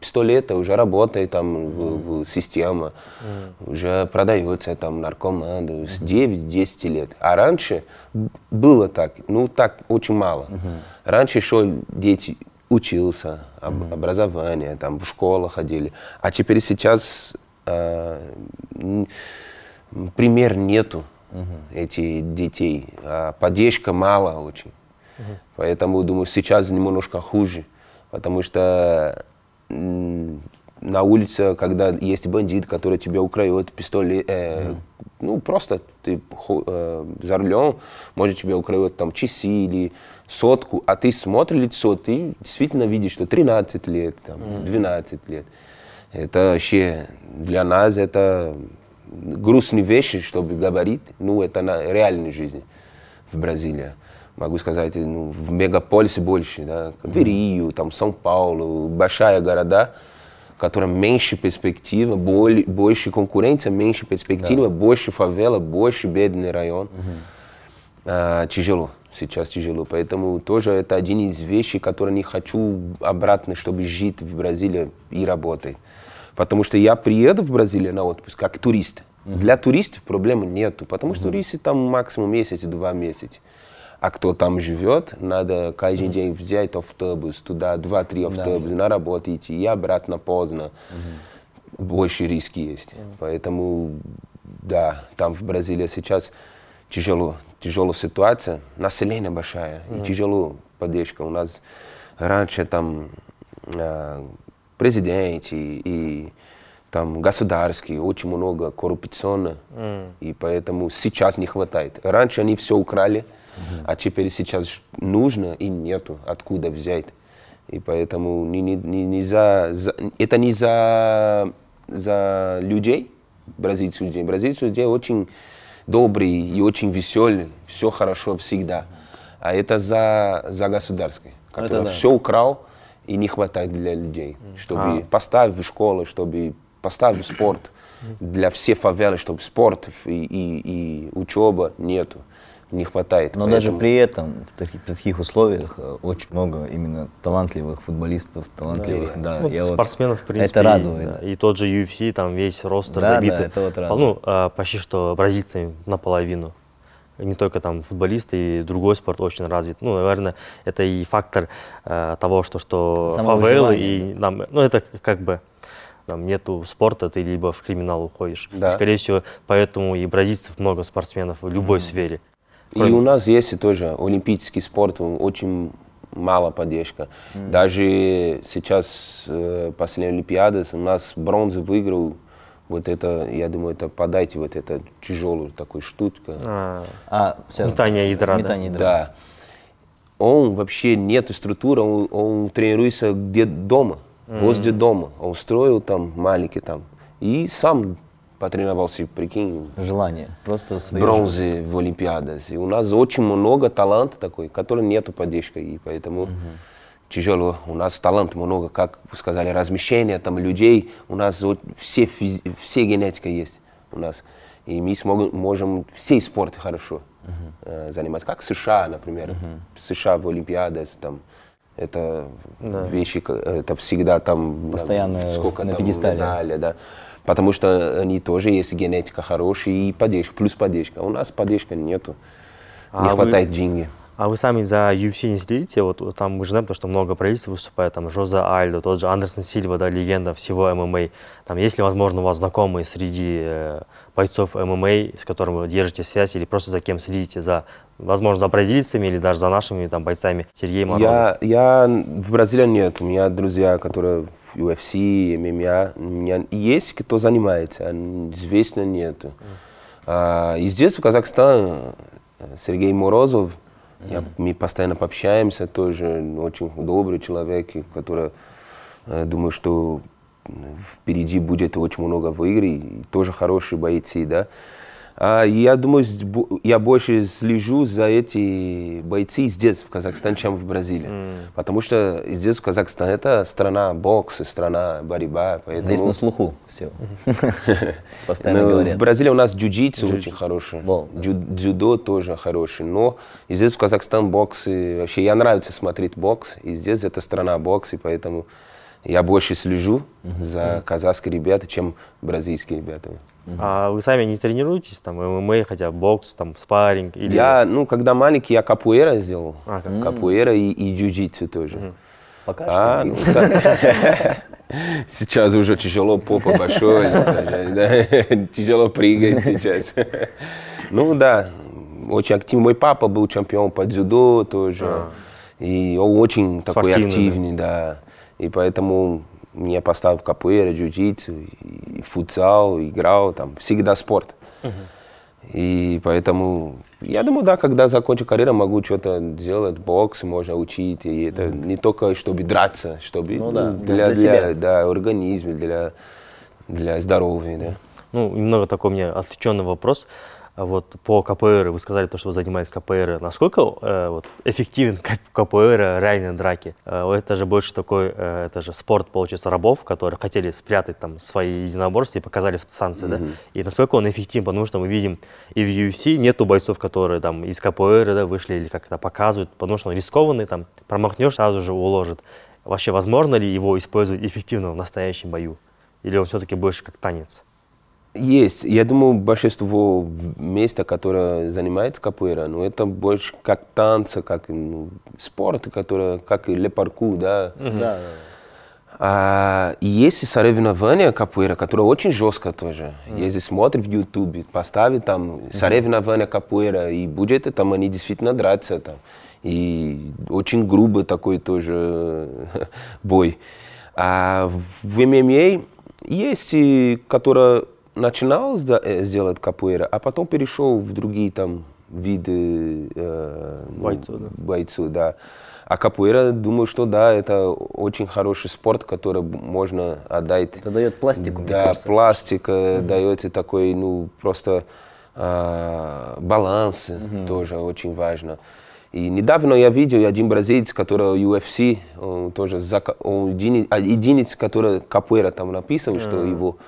100 лет уже работает там в, в система, mm. уже продается там наркоманды, mm -hmm. 9-10 лет. А раньше было так, ну так очень мало. Mm -hmm. Раньше еще дети учился, об, mm -hmm. образование, там в школу ходили. А теперь сейчас э, пример нету mm -hmm. этих детей, а поддержка мало очень. Mm -hmm. Поэтому, думаю, сейчас немножко хуже, потому что на улице, когда есть бандит, который тебя украет, пистолет, э, mm. ну просто ты э, за рулем, может тебя украет там часы или сотку, а ты смотришь лицо, ты действительно видишь, что 13 лет, там, mm. 12 лет. Это вообще для нас это грустные вещи, чтобы говорить, ну это на реальной жизни в Бразилии могу сказать, ну, в мегаполисе больше, да, в Рио, там, Сан-Паулу, большие города, которая меньше перспектива, более, больше конкуренция, меньше перспектива, да. больше favela, больше бедный район. Угу. А, тяжело, сейчас тяжело. Поэтому тоже это один из вещей, которые не хочу обратно, чтобы жить в Бразилии и работать. Потому что я приеду в Бразилию на отпуск как турист. Угу. Для туристов проблем нету, потому что угу. туристы там максимум месяц-два месяца. А кто там живет, надо каждый mm-hmm. день взять автобус, туда два-три автобуса, да. на работу идти и обратно поздно. Mm-hmm. Больше риски есть. Mm-hmm. Поэтому, да, там в Бразилии сейчас тяжело, тяжелая ситуация, население большое, mm-hmm. и тяжело поддержка. У нас раньше там э, президент и, и там государские, очень много коррупционно, mm. и поэтому сейчас не хватает. Раньше они все украли, mm Угу. А теперь сейчас нужно и нету, откуда взять. И поэтому не, не, не, не за, за, это не за, за людей, бразильских людей. Бразильские людей очень добрые и очень веселые, все хорошо всегда. А это за, за государство, которое это да. все украл и не хватает для людей, чтобы а. поставить в школу, чтобы поставить спорт для всех фавелы, чтобы спорт и, и, и учеба нету не хватает. Но поэтому... даже при этом, в таких, при таких условиях, э, очень много именно талантливых футболистов, талантливых, да. да ну, спортсменов, в принципе. Это радует. И, да, и тот же UFC, там весь рост да, забитый. Да, это вот радует. Ну, а, почти что бразильцами наполовину. Не только там футболисты, и другой спорт очень развит. Ну, наверное, это и фактор э, того, что, что фавелы, и, нам. ну, это как бы там нету спорта, ты либо в криминал уходишь. Да. скорее всего, поэтому и бразильцев много спортсменов в любой mm-hmm. сфере. И у нас есть тоже олимпийский спорт, очень мало поддержка. Mm. Даже сейчас, э, после Олимпиады, у нас бронзу выиграл вот это, я думаю, это подайте вот это тяжелую такую штучка. А, а все, метание ядра. Метание ядра. Да. Он вообще нет структуры, он, он тренируется где дома, mm возле дома. Он строил там маленький там и сам потренировался, прикинь. Желание. Просто свои Бронзы желания. в Олимпиадах. И у нас очень много таланта такой, который нету поддержки. И поэтому угу. тяжело. У нас талант много, как вы сказали, размещение там людей. У нас вот все, все генетика есть у нас. И мы смогем, можем все спорты хорошо угу. Э, заниматься. Как США, например. Угу. США в Олимпиадах там. Это да. вещи, это всегда там... Постоянно сколько на там, пьедестале. Медали, да потому что они тоже есть генетика хорошая и поддержка, плюс поддержка. А у нас поддержка нету, а не вы... хватает деньги. А вы сами за UFC не следите? Вот, там мы же знаем, то, что много правительств выступает, там Жоза Альдо, тот же Андерсон Сильва, да, легенда всего ММА. Там есть ли, возможно, у вас знакомые среди э, бойцов ММА, с которыми вы держите связь, или просто за кем следите? За, возможно, за бразильцами или даже за нашими там, бойцами Сергеем Морозовым? Я, я в Бразилии нет. У меня друзья, которые UFC, ММА. У меня есть кто занимается, а известно нету. Mm. А, из детства Казахстан Сергей Морозов, я, мы постоянно пообщаемся, тоже очень добрый человек, который, э, думаю, что впереди будет очень много выигры, тоже хорошие бойцы, да. А, я думаю, я больше слежу за эти бойцы здесь, в Казахстане, чем в Бразилии. Mm. Потому что здесь, в Казахстане, это страна бокса, страна борьба. Поэтому... Здесь на слуху все. Постоянно ну, говорят. В Бразилии у нас джиу-джитсу очень хороший. Дзюдо тоже хороший. Но здесь, в Казахстане, боксы... Вообще, я нравится смотреть бокс. И здесь это страна бокса, поэтому я больше слежу за казахские ребята, чем бразильские ребята. А вы сами не тренируетесь, там, ММА, хотя бокс, там, спарринг? Или... Я, ну, когда маленький, я капуэра сделал. А, как? Капуэра и, и джиу-джитсу тоже. Пока а, что. Ну, так. Сейчас уже тяжело, попа большой, тяжело прыгать сейчас. Ну да, очень активный. Мой папа был чемпион по дзюдо тоже. А. И он очень такой активный, да. И поэтому мне поставил капуэра, джиу-джитсу, и футзал, играл, там, всегда спорт. И поэтому, я думаю, да, когда закончу карьеру, могу что-то делать, бокс можно учить, и это mm-hmm. не только чтобы драться, чтобы ну, да, для, для, себя. для организма, для, для здоровья, да. Ну, немного такой у меня отвлеченный вопрос вот по КПР, вы сказали то, что вы занимаетесь КПР, насколько э, вот, эффективен КПР реальной драки? Э, это же больше такой, э, это же спорт, получается, рабов, которые хотели спрятать там свои единоборства и показали в санкции, mm-hmm. да? И насколько он эффективен, потому что мы видим и в UFC нету бойцов, которые там из КПР да, вышли или как-то показывают, потому что он рискованный, там промахнешь, сразу же уложит. Вообще, возможно ли его использовать эффективно в настоящем бою? Или он все-таки больше как танец? Есть. Я думаю, большинство места, которое занимается капуэра, ну, это больше как танцы, как ну, спорт, который, как и лепарку, да. Mm-hmm. да. А, есть соревнования капуэра, которые очень жестко тоже. Mm-hmm. Если смотрят в Ютубе, поставят там mm соревнования капуэра, и будет там они действительно драться там. И очень грубо такой тоже бой. А в ММА есть, которые начинал э, сделать капуэра, а потом перешел в другие там виды э, ну, бойцу, да. бойцу, да. А капуэра, думаю, что да, это очень хороший спорт, который можно отдать. Это дает пластику, Да, мне пластика mm-hmm. Э, дает и такой, ну, просто э, баланс mm-hmm. тоже очень важно. И недавно я видел один бразилец, который UFC, он тоже за, он единиц, а, единиц который капуэра там написал, mm-hmm. что а. его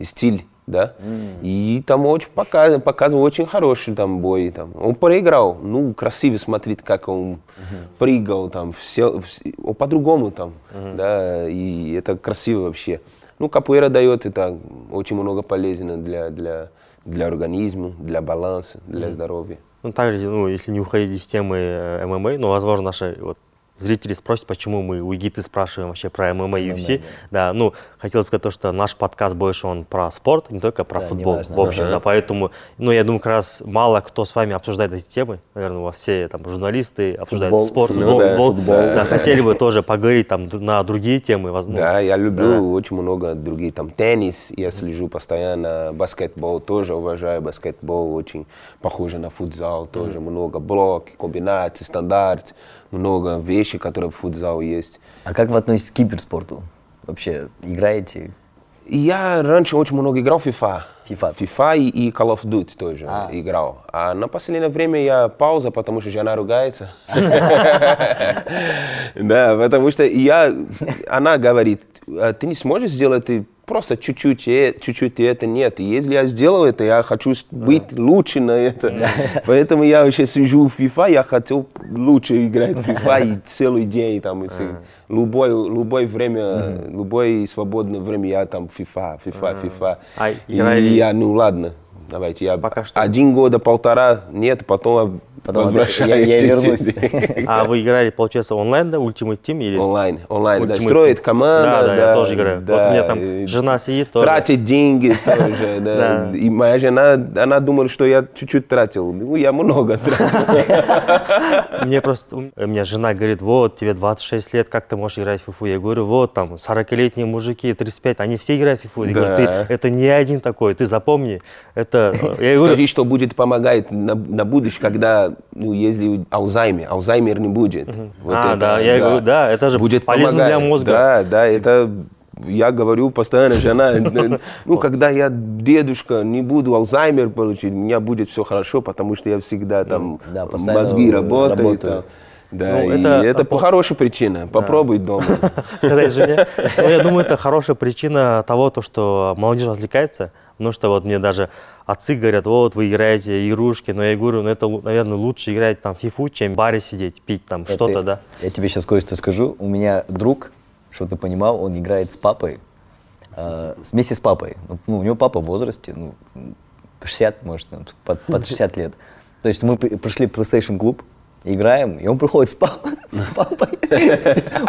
стиль да, mm. и там очень показ, показывал очень хороший там бой, там, он проиграл, ну, красиво смотрит, как он mm-hmm. прыгал, там, все, все по-другому там, mm-hmm. да, и это красиво вообще. Ну, капуэра дает это очень много полезно для, для, для организма, для баланса, для mm здоровья. Ну, также, ну, если не уходить из темы э, ММА, ну возможно, наши вот зрители спросят, почему мы у Игиты спрашиваем вообще про ММА и UFC. Да, ну, хотелось сказать то, что наш подкаст больше он про спорт, не только про да, футбол, в общем, да, да. поэтому, ну, я думаю, как раз мало кто с вами обсуждает эти темы, наверное, у вас все там журналисты обсуждают футбол, спорт, футбол, футбол, да, футбол, футбол да, да, хотели бы тоже поговорить там на другие темы, возможно. Да, я люблю да. очень много других, там, теннис, я слежу постоянно, баскетбол тоже уважаю, баскетбол очень похоже на футзал, тоже mm много блок, комбинации, стандарт, много вещей, вещи, которые в футзал есть. А как вы относитесь к киберспорту? Вообще играете? Я раньше очень много играл в FIFA. FIFA. FIFA и, и Call of Duty тоже а, играл. А на последнее время я пауза, потому что жена ругается. Да, потому что я, она говорит, «А ты не сможешь сделать ты просто чуть-чуть, э, чуть-чуть это нет. если я сделаю это, я хочу быть лучше на это. Поэтому я вообще сижу в FIFA, я хотел лучше играть в FIFA и целый день там, любой, любой время, любое свободное время я там FIFA, FIFA, FIFA. А и я, ну ладно. Давайте я Пока что. один года, полтора, нет, потом Потом я, я вернусь. А вы играли, получается, онлайн, да, Ultimate Team? Или? Онлайн, онлайн, Ultimate да. Строит команда. Да, да, да, я тоже играю. Да. Вот у меня там жена сидит тоже. Тратит деньги тоже, да. И моя жена, она думала, что я чуть-чуть тратил. Ну, я много тратил. Мне просто, у меня жена говорит, вот, тебе 26 лет, как ты можешь играть в фифу? Я говорю, вот, там, 40-летние мужики, 35, они все играют в фифу. Я говорю, ты, это не один такой, ты запомни. Это, я говорю, Скажи, что будет помогать на, на будущее, когда ну, если Алзаймер, Алзаймер не будет. Угу. Вот а, это, да, я да. говорю, да, это же будет полезно помогать. для мозга. Да, да, это я говорю постоянно, жена, ну, ну, когда я дедушка, не буду Алзаймер получить, у меня будет все хорошо, потому что я всегда там да, мозги работают. Работаю. Да, ну, и это, это по хорошей причине. Попробуй да. дома. Сказать жене. Ну, я думаю, это хорошая причина того, то, что молодежь развлекается. Ну, что вот мне даже отцы говорят, вот вы играете игрушки, но я говорю, ну это, наверное, лучше играть там фифу, чем в баре сидеть, пить там что-то, да. Я тебе сейчас кое-что скажу. У меня друг, что ты понимал, он играет с папой, э, вместе с папой. Ну, ну, у него папа в возрасте, ну, 60, может, под, под 60 лет. То есть мы пришли в PlayStation клуб, играем, и он приходит с, папой.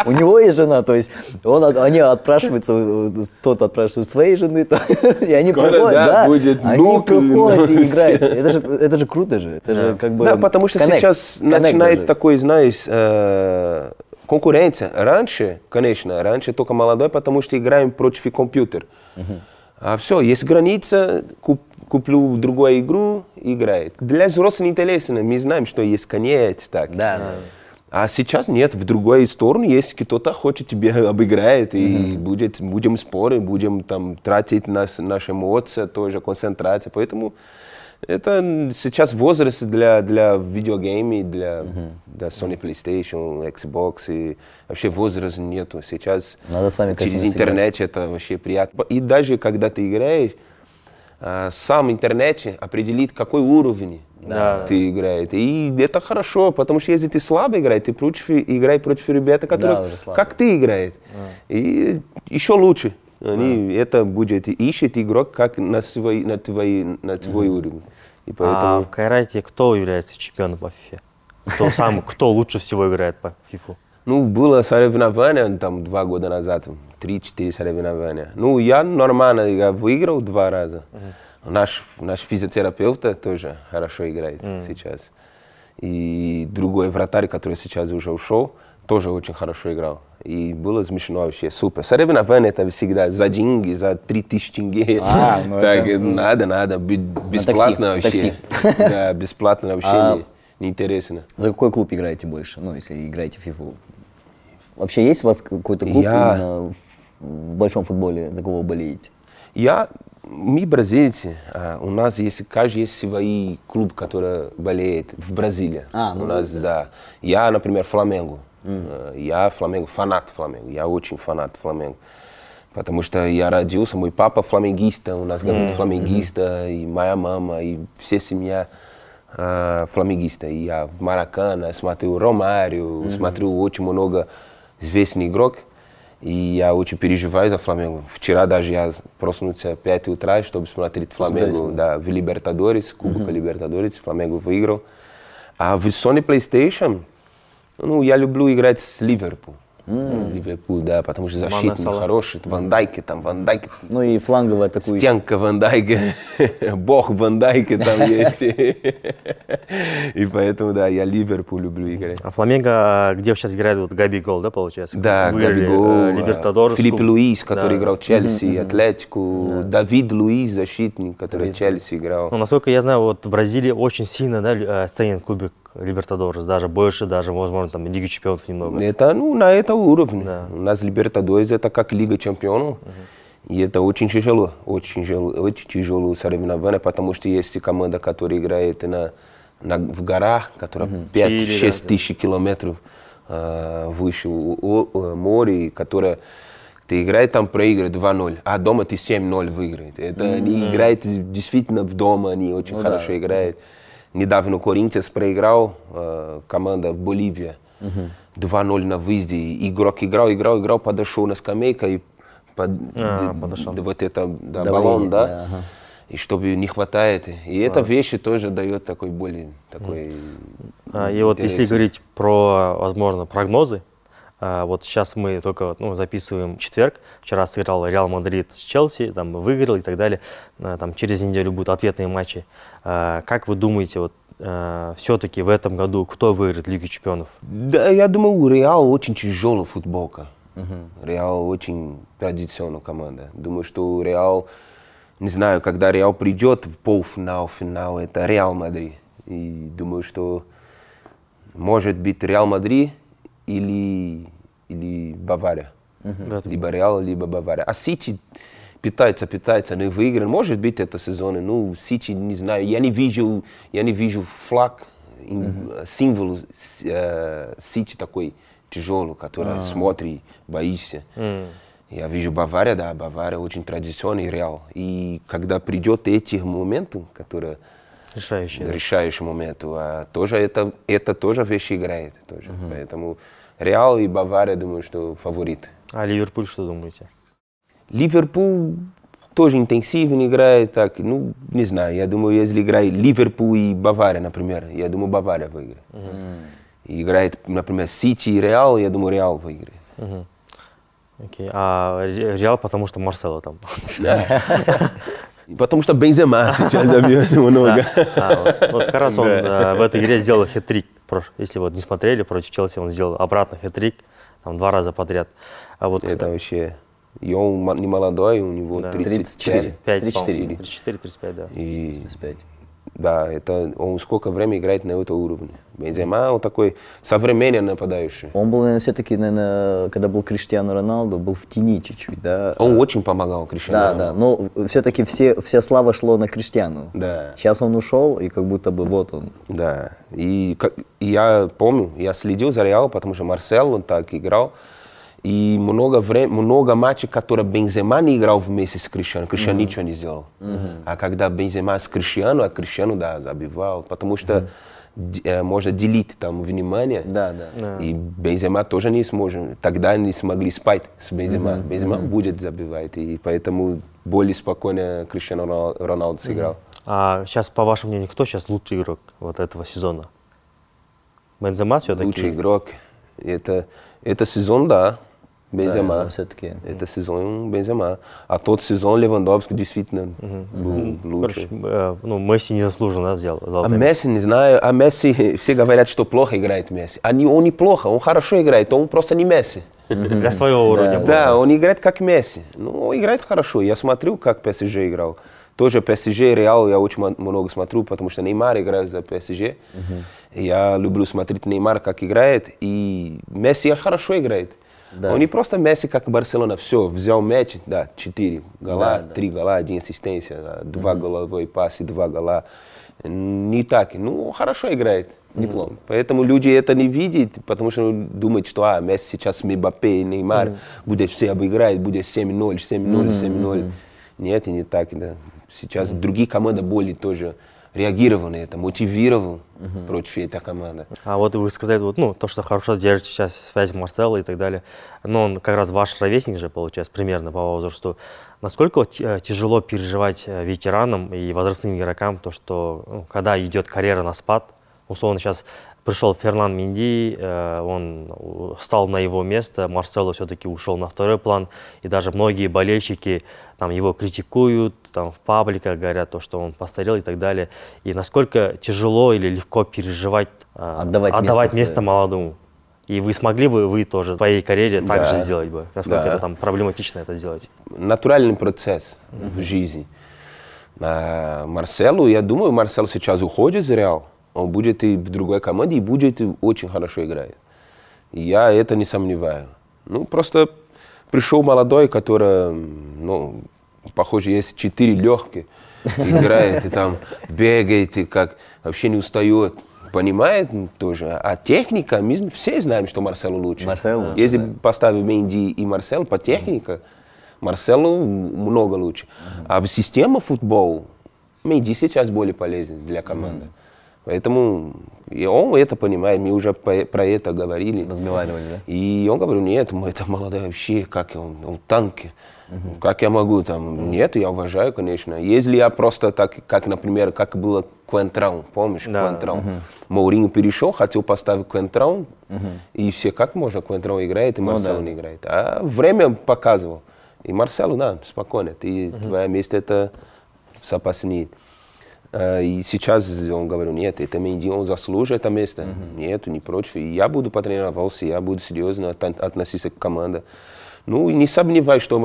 У него есть жена, то есть он, они отпрашиваются, тот отпрашивает своей жены, и они приходят, да, они приходят и играют. Это же, это же круто же, это же как бы Да, потому что сейчас начинает такой, знаешь, э, конкуренция. Раньше, конечно, раньше только молодой, потому что играем против компьютера. А все, есть граница, купить куплю другую игру, играет. Для взрослых интересно, ну, мы знаем, что есть конец, так. Да, да. А сейчас нет, в другой сторону, если кто-то хочет тебя обыграет, и mm-hmm. будет, будем споры, будем там тратить нас, наши эмоции, тоже концентрация. Поэтому это сейчас возраст для, для видеогейми, для, mm-hmm. для Sony PlayStation, Xbox, и вообще возраст нету. Сейчас Надо с вами через интернет это вообще приятно. И даже когда ты играешь, а, сам интернете определит, какой уровень да. А, ты играет. И это хорошо, потому что если ты слабо играешь, ты против, играй против ребят, которые да, как ты играет. А. И еще лучше. Они а. это будет ищет игрок как на свой, на твой, на твой mm. уровень. И а поэтому... А в карате кто является чемпионом по фифе? Кто, сам, кто лучше всего играет по фифу? Ну было соревнование, там два года назад, три-четыре соревнования. Ну revenit Vania. я нормально выиграл два раза. Угу. Наш, наш физиотерапевт тоже хорошо играет угу. сейчас. И другой вратарь, который сейчас уже ушел, тоже очень хорошо играл. И было смешно вообще, супер. Соревнования это всегда за деньги, за 3000 тенге. А, ну так, это... Надо, надо, бесплатно на такси, вообще. Такси. Да, бесплатно вообще а... неинтересно. за какой клуб играете больше, ну, если играете в фифу? Вообще есть у вас какой-то клуб я... в большом футболе, за кого болеете? Я, мы бразильцы, а, у нас есть, каждый есть свой клуб, который болеет в Бразилии. А, ну, у нас, да. да. Я, например, Фламенго. Mm. Я Фламенго, фанат Фламенго, я очень фанат Фламенго. Потому что я родился, мой папа фламенгиста, у нас говорят mm. фламенгиста, mm и моя мама, и вся семья э, фламенгиста. И я в Маракана смотрю Ромарио, mm-hmm. смотрю очень много известен игрок и ја учи переживај за Фламенго. Вчера даже јас проснут се 5 утра, што би смотрит Фламенго да ви Либертадорис, Кубок mm -hmm. Либертадорис, Фламенго выиграл. А в Sony PlayStation, ну, я люблю играть с Ливерпуль. Ливерпуль, да, потому что защитник Мана хороший, вандайки там, вандайки, Ну и фланговая такая Стенка Ван бог вандайки там есть. И поэтому, да, я Ливерпуль люблю играть. А Фламенго, а, где сейчас играет вот Габи Гол, да, получается? Да, Габи э, Гол, а, Либертадор. Филипп Луис, который играл Челси, Атлетику, Давид Луис, защитник, который Челси играл. Ну, насколько я знаю, вот в Бразилии очень сильно, да, э, ценит кубик Либертадорес, даже больше, даже, возможно, там Лиги Чемпионов немного. Это, ну, на этом уровне. Да. У нас Либертадорес это как Лига Чемпионов. Угу. И это очень тяжело, очень тяжело, очень тяжело соревнование, потому что есть команда, которая играет на, на, в горах, которая угу. 5-6 да, тысяч километров э, выше э, моря, которая ты играешь там проигрывает 2-0, а дома ты 7-0 выиграет. Это mm-hmm. они играют действительно в дома, они очень ну, хорошо да. играют. Да недавно Коринтиас проиграл э, команда Боливия угу. 2-0 на выезде. Игрок играл, играл, играл, подошел на скамейку и под, а, д- подошел. Д- вот это да, Давление, баллон, да, да ага. и чтобы не хватает. И Слава. эта вещи тоже дает такой более такой. А, и вот если говорить про, возможно, прогнозы, а, вот сейчас мы только ну, записываем четверг. Вчера сыграл Реал Мадрид с Челси, там выиграл и так далее. А, там через неделю будут ответные матчи. А, как вы думаете, вот все-таки в этом году кто выиграет Лигу чемпионов? Да, я думаю, Реал очень тяжелая футболка. Реал очень традиционная команда. Думаю, что Реал, не знаю, когда Реал придет в полуфинал, финал, это Реал Мадрид. И думаю, что может быть Реал Мадрид или, или Бавария. Угу. Либо Реал, либо Бавария. А Сити питается, питается, и выиграл. Может быть, это сезон. Ну, Сити, не знаю. Я не вижу, я не вижу флаг, угу. символ э, Сити такой тяжелый, который а. смотрит, боится. Mm. Я вижу Бавария, да, Бавария очень традиционный Реал. И когда придет эти моменты, которые решающий, решающий да. момент, а, тоже это, это тоже вещь играет. Тоже. Угу. Поэтому Real e Bavária do meu estou favorito. Ah, Liverpool estudou muito. Liverpool, estou intensivo, negrei, está aqui. Não, não sei, é do meu ex Liverpool e Bavária na primeira. E é do meu Bavária, vou ir. Uhum. E grei na primeira City e Real e é do meu Real, vou ir. Uhum. Okay. Ah, Real para tomar o Marcelo também. Потом что Бензема сейчас забьет много. Вот хорошо, в этой игре сделал хитрик. если вот не смотрели, против Челси он сделал обратно хэт там два раза подряд. А вот, Это кстати, э, вообще... И он не молодой, у него да. 34. 35, 34, 34, 35, да. И 35. Да, это он сколько времени играет на этом уровне. Бензема, он такой современный нападающий. Он был, наверное, все-таки, наверное, когда был Криштиану Роналду, был в тени чуть-чуть, да? Он а, очень помогал Криштиану. Да, да, но все-таки все, вся слава шла на Криштиану. Да. Сейчас он ушел, и как будто бы вот он. Да, и, как, и я помню, я следил за Реал, потому что Марсел он так играл. И много, времени, много матчей, которые Бензема не играл вместе с Криштиану. Криштиан mm-hmm. ничего не сделал. Mm-hmm. А когда Бензема с Криштиану, а Криштиану, да, забивал. Потому что mm-hmm. можно делить там внимание. Да, да. И Бензема тоже не сможет. Тогда не смогли спать с Бензема. Mm-hmm. Бензема mm-hmm. будет забивать. И поэтому более спокойно Криштиану Роналду сыграл. Mm-hmm. А сейчас, по вашему мнению, кто сейчас лучший игрок вот этого сезона? Бензема все-таки? Лучший игрок. Это, это сезон, да. Benzema. Да, все-таки. Это сезон Бензема. А тот сезон Левандовский действительно угу. был угу. лучше. ну, Месси не заслужил, да, взял золотой. А Месси, не знаю, а Месси, все говорят, что плохо играет Месси. А не, он не плохо, он хорошо играет, он просто не Месси. Для своего уровня. Да, да, он играет как Месси. Ну, он играет хорошо. Я смотрю, как ПСЖ играл. Тоже ПСЖ, Реал я очень много смотрю, потому что Неймар играет за ПСЖ. Угу. Я люблю смотреть Неймар, как играет. И Месси хорошо играет. Да. Он не просто Месси, как Барселона, все, взял мяч, да, 4 гола, да, 3 да. гола, 1 ассистенция, 2 э, mm-hmm. головой пасы, 2 гола. Не так. Ну, хорошо играет, неплохо. mm Поэтому люди это не видят, потому что думают, что а, Месси сейчас Мбаппе, Неймар, mm будет все обыграть будет 7-0, 7-0, 7-0. нет и не так. Да. Сейчас mm другие команды более тоже реагировал это, мотивировал угу. против этой команды. А вот вы сказали, вот, ну, то, что хорошо держит сейчас связь Марсела и так далее, но он как раз ваш ровесник же, получается, примерно по возрасту. Насколько э, тяжело переживать э, ветеранам и возрастным игрокам то, что ну, когда идет карьера на спад, условно сейчас пришел Фернан Минди, э, он встал на его место, Марсело все-таки ушел на второй план, и даже многие болельщики там, его критикуют, там, в пабликах говорят, то, что он постарел и так далее. И насколько тяжело или легко переживать, отдавать, э, отдавать место, место молодому. И вы смогли бы вы тоже в своей карьере да. так сделать бы? Насколько да. это там проблематично это сделать? Натуральный процесс mm-hmm. в жизни. А, Марселу, я думаю, Марселу сейчас уходит из Реал. Он будет и в другой команде, и будет и очень хорошо играет. Я это не сомневаю. Ну, просто пришел молодой, который, ну, похоже, есть четыре легкие. Играет и там бегает, и как вообще не устает. Понимает тоже. А техника, мы все знаем, что Марселу лучше. Марсел Если да. поставим Менди и Марсел по технике, mm Марселу много лучше. Mm-hmm. А в систему футбол Менди сейчас более полезен для команды. Mm-hmm. Поэтому и он это понимает, мы уже про это говорили. Разговаривали, да? И он говорил, нет, мы это молодой вообще, как он, он танки. Угу. Как я могу там? Нет, я уважаю, конечно. Если я просто так, как, например, как было Квентраун, помнишь, да. Квентраун? Угу. Мауринho перешел, хотел поставить Квентраун, угу. и все, как можно, Квентраун играет, и Марсел ну, да. не играет. А время показывал. И Марселу, да, спокойно, ты, угу. твое место это сопоснит. Э, и сейчас он говорил, нет, это Менди, он заслуживает это место. Угу. Uh -huh. Нет, не против. И я буду потренироваться, я буду серьезно относиться к команде. Ну, не сомневаюсь, что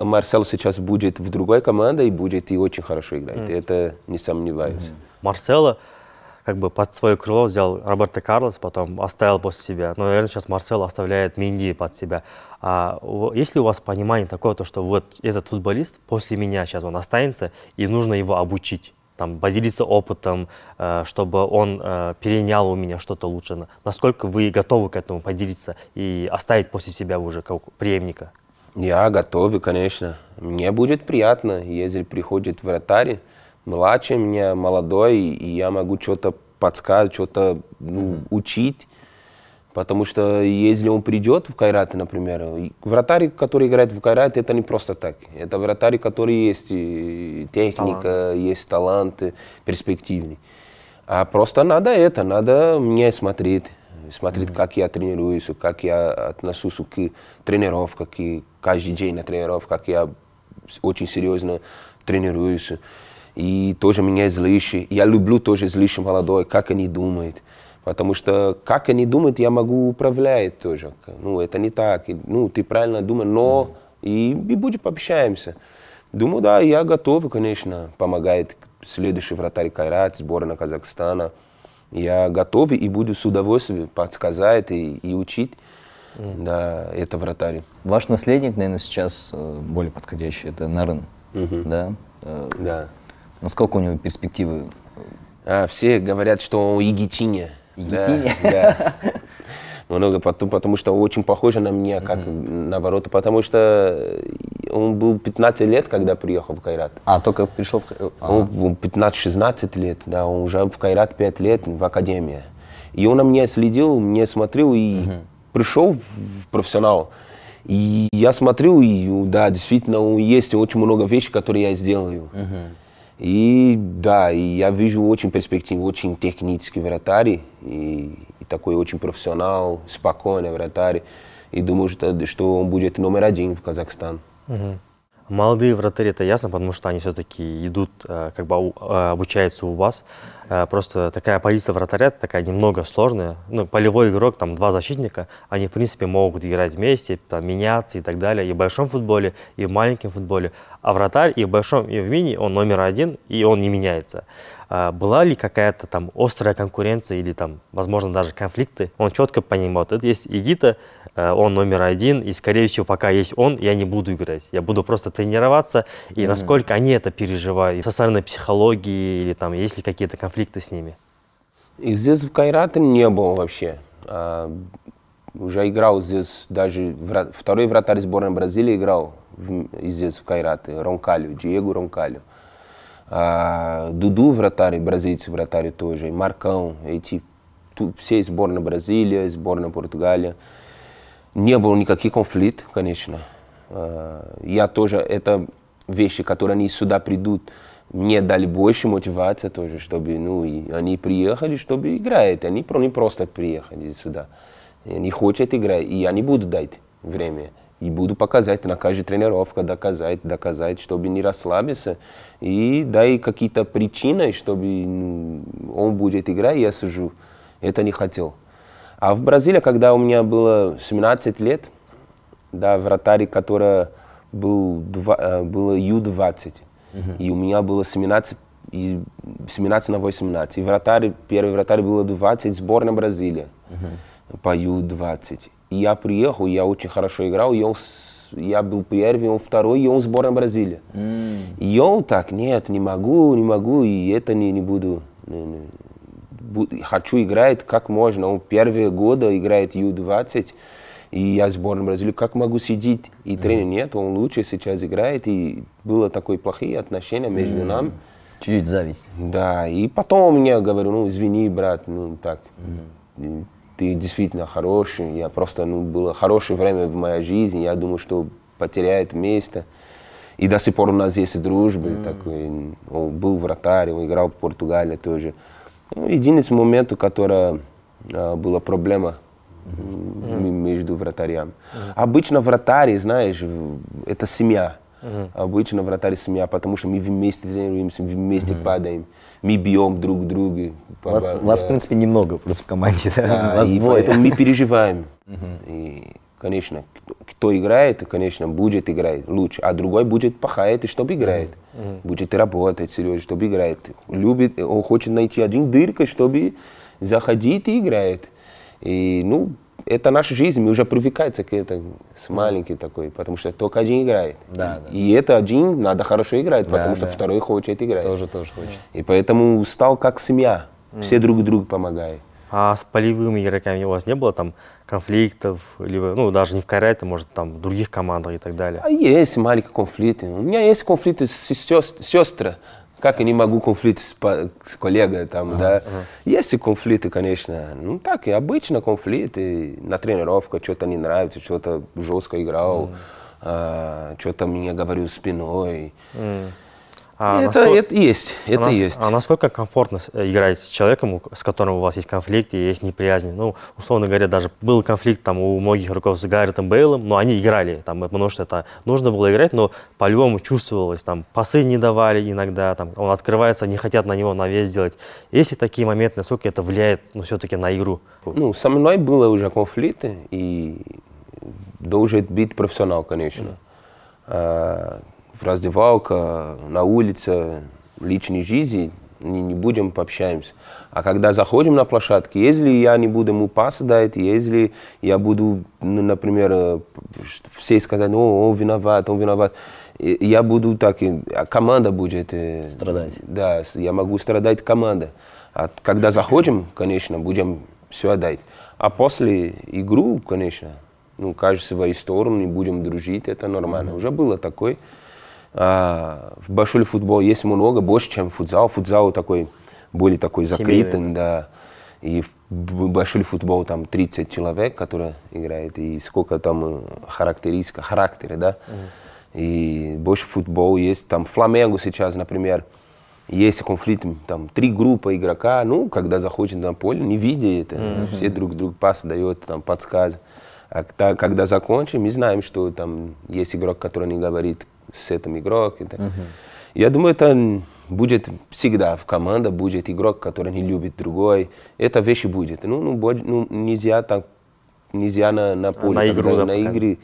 Марсело сейчас будет в другой команде и будет и очень хорошо играть. Uh -huh. Это не сомневаюсь. Uh -huh. Марсело как бы под свое крыло взял Роберто Карлос, потом оставил после себя. Но, наверное, сейчас Марсело оставляет Минди под себя. А есть ли у вас понимание такое, то, что вот этот футболист после меня сейчас он останется, и нужно его обучить? там, поделиться опытом, э, чтобы он э, перенял у меня что-то лучше. Насколько вы готовы к этому поделиться и оставить после себя уже как преемника? Я готов, конечно. Мне будет приятно, если приходит вратарь, младше меня, молодой, и я могу что-то подсказать, что-то ну, mm-hmm. учить. Потому что если он придет в Кайрат, например, вратарь, который играет в Кайрат, это не просто так. Это вратарь, который есть техника, талант. есть таланты, перспективный. А просто надо это, надо мне смотреть, смотреть, mm-hmm. как я тренируюсь, как я отношусь к тренировкам, к каждый день на тренировках, как я очень серьезно тренируюсь. И тоже меня слышит. Я люблю тоже злишь молодой, как они думают. Потому что как они думают, я могу управлять тоже. Ну, это не так. ну, ты правильно думаешь, но... И, и будем пообщаемся. Думаю, да, я готов, конечно. Помогает следующий вратарь Кайрат, сборная Казахстана. Я готов и буду с удовольствием подсказать и, и учить. Mm. Да, это вратарь. Ваш наследник, наверное, сейчас э, более подходящий, это Нарын, mm-hmm. да? Э, да. Насколько у него перспективы? А, все говорят, что он Игитиня. Егетине. Да, да. Много, потому, потому что очень похоже на меня, как mm-hmm. наоборот, потому что он был 15 лет, когда приехал в Кайрат. А, только пришел в Кайрат? Ну, он 15-16 лет, да, он уже в Кайрат 5 лет в академии. И он на меня следил, мне смотрел и mm-hmm. пришел в профессионал. И я смотрю, и да, действительно, есть очень много вещей, которые я сделаю. Mm-hmm. И да, и я вижу очень перспективу, очень технический вратарь, и, и такой очень профессионал, спокойный вратарь. И думаю, что, что он будет номер один в Казахстан. Угу. Молодые вратари, это ясно, потому что они все-таки идут, э, как бы а, обучаются у вас. Э, просто такая позиция вратаря такая немного сложная. Ну, полевой игрок, там два защитника, они, в принципе, могут играть вместе, там, меняться и так далее. И в большом футболе, и в маленьком футболе. А вратарь и в большом, и в мини, он номер один, и он не меняется. А, была ли какая-то там острая конкуренция или там, возможно, даже конфликты, он четко понимал, вот это есть Игита, э, он номер один, и, скорее всего, пока есть он, я не буду играть, я буду просто тренироваться, и mm-hmm. насколько они это переживают, со стороны психологии, или там, есть ли какие-то конфликты с ними? И здесь в Кайрате не было вообще. А, уже играл здесь, даже вра- второй вратарь сборной Бразилии играл в, здесь в Кайрате, Ронкалю, Диего Ронкалю а, Дуду вратарь, бразильцы вратарь тоже, и Маркão, эти все сборная Бразилия, сборная Португалия. Не было никаких конфликтов, конечно. А, я тоже, это вещи, которые они сюда придут, мне дали больше мотивации тоже, чтобы, ну, и они приехали, чтобы играть, они не просто приехали сюда. Они хотят играть, и они будут дать время. И буду показать на каждой тренировке, доказать, доказать, чтобы не расслабиться. И дай какие-то причины, чтобы ну, он будет играть, я сижу. Это не хотел. А в Бразилии, когда у меня было 17 лет, да, вратарь, который был, э, было Ю-20, и у меня было 17, и 17 на 18, и вратарь, первый вратарь было 20, сборная Бразилии угу. по Ю-20. Я приехал, я очень хорошо играл, и он я был первый, он второй, и он сборная Бразилии. Mm. И он так, нет, не могу, не могу, и это не, не буду. Не, не, Хочу играть как можно. Он первые годы играет Ю-20, и я сборная Бразилии, как могу сидеть? И mm. тренера нет, он лучше сейчас играет, и было такое плохие отношения между mm. нами. Чуть-чуть зависть. Да, и потом мне говорю, ну извини, брат, ну так. Mm ты действительно хороший. Я просто, ну, было хорошее время в моей жизни. Я думаю, что потеряет место. И до сих пор у нас есть дружба. Mm. Такой, он был вратарь, он играл в Португалии тоже. Ну, единственный момент, который а, была проблема mm между вратарями. Mm Обычно вратари, знаешь, это семья. Mm Обычно вратарь семья, потому что мы вместе тренируемся, вместе mm падаем мы бьем друг друга. Вас, да. вас, в принципе, немного просто в команде, да? да вас и двое. поэтому мы переживаем. И, конечно, кто играет, конечно, будет играть лучше, а другой будет пахает, чтобы играет. Будет работать, серьезно, чтобы играет. Любит, он хочет найти один дырка, чтобы заходить и играет. И, ну, это наша жизнь, мы уже привыкается к этому с маленький такой, потому что только один играет. Да, да. И это один надо хорошо играть, да, потому что да. второй хочет играть. Тоже, тоже хочет. И поэтому стал как семья, mm. все друг другу помогают. А с полевыми игроками у вас не было там конфликтов, либо, ну, даже не в Корее, может, там, в других командах и так далее? А есть маленькие конфликты. У меня есть конфликты с сестрой как я не могу конфликт с, с коллегой там, ага, да. Ага. Есть конфликты, конечно, ну так и обычно конфликты, на тренировках что-то не нравится, что-то жестко играл, mm. а, что-то меня говорил спиной. Mm. А это, насколько, это есть, а это а есть. А насколько комфортно э, играть с человеком, с которым у вас есть конфликт и есть неприязнь? Ну, условно говоря, даже был конфликт там у многих игроков с Гарретом Бейлом, но они играли, там, потому что это нужно было играть, но по-любому чувствовалось, там, пасы не давали иногда, там, он открывается, не хотят на него навес делать. Есть ли такие моменты, насколько это влияет, ну, все-таки на игру? Ну, со мной были уже конфликты, и должен быть профессионал, конечно. Mm в раздевалка, на улице, личной жизни не, не будем, пообщаемся. А когда заходим на площадке, если я не буду ему пас дать, если я буду, ну, например, э, все сказать, ну он виноват, он виноват, э, я буду так, э, а команда будет... Страдать. Да, я могу страдать команда. А когда заходим, конечно, будем все отдать. А после игру, конечно, ну, каждый в свою сторону, будем дружить, это нормально. Mm-hmm. Уже было такое. А, в большой футбол есть много, больше, чем футзал. Футзал такой, более такой закрытый, да. И в большой футбол там 30 человек, которые играют, и сколько там э, характеристика, характера, да. Mm. И больше футбол есть, там Фламенго сейчас, например, есть конфликт, там три группы игрока, ну, когда заходит на поле, не видит это, mm все друг другу пас дает, там подсказы. А когда, когда закончим, мы знаем, что там есть игрок, который не говорит с этим игрок. И так. Угу. Я думаю, это будет всегда в команде, будет игрок, который не любит другой. Это вещи будет. Ну, ну, ну нельзя так, нельзя на, на поле. На, игру, на игре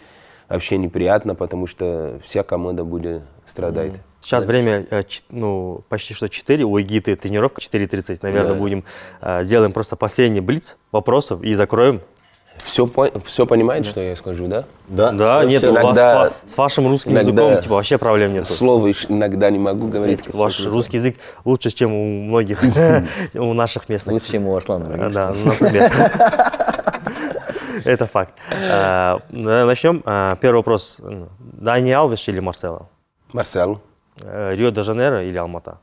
вообще неприятно, потому что вся команда будет страдать. Mm. Сейчас время ну, почти что 4, у Эгиты тренировка 4.30. Наверное, да. будем, сделаем просто последний блиц вопросов и закроем все, все понимает, да. что я скажу, да? Да, да все, нет, все. Ну, иногда, у вас с, с вашим русским иногда языком типа, вообще проблем нет. Слово иногда не могу говорить. Нет, ваш языком. русский язык лучше, чем у многих, у наших местных. Лучше, чем у Арслана. Да, например. Это факт. А, Начнем. А, первый вопрос. Дани Алвиш или Марсело? Марсело. Э, Рио-де-Жанейро или Алмата?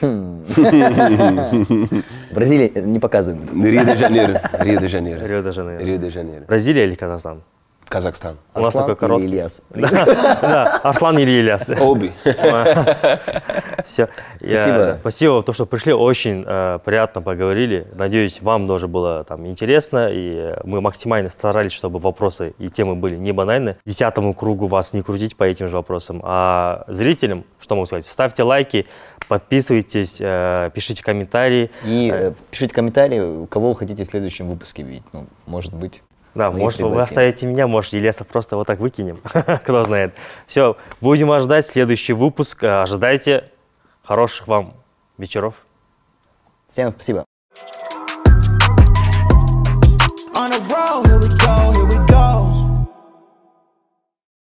Хм. Бразилия э, не показывает. Рио-де-Жанейро. Рио-де-Жанейро. Рио-де-Жанейро. Рио-де-Жанейро. Бразилия или Казахстан? Казахстан. У нас такой короткий. Ильяс. Да, Арслан или Ильяс. Оби. Все. Спасибо. Спасибо, то, что пришли. Очень э, приятно поговорили. Надеюсь, вам тоже было там интересно. И э, мы максимально старались, чтобы вопросы и темы были не банальны. Десятому кругу вас не крутить по этим же вопросам. А зрителям, что могу сказать, ставьте лайки, Подписывайтесь, э, пишите комментарии. И э, пишите комментарии, кого вы хотите в следующем выпуске видеть. Ну, может быть. Да, Мы может, вы оставите меня, может, Елесов просто вот так выкинем. Кто знает. Все, будем ожидать следующий выпуск. Э, ожидайте хороших вам вечеров. Всем спасибо.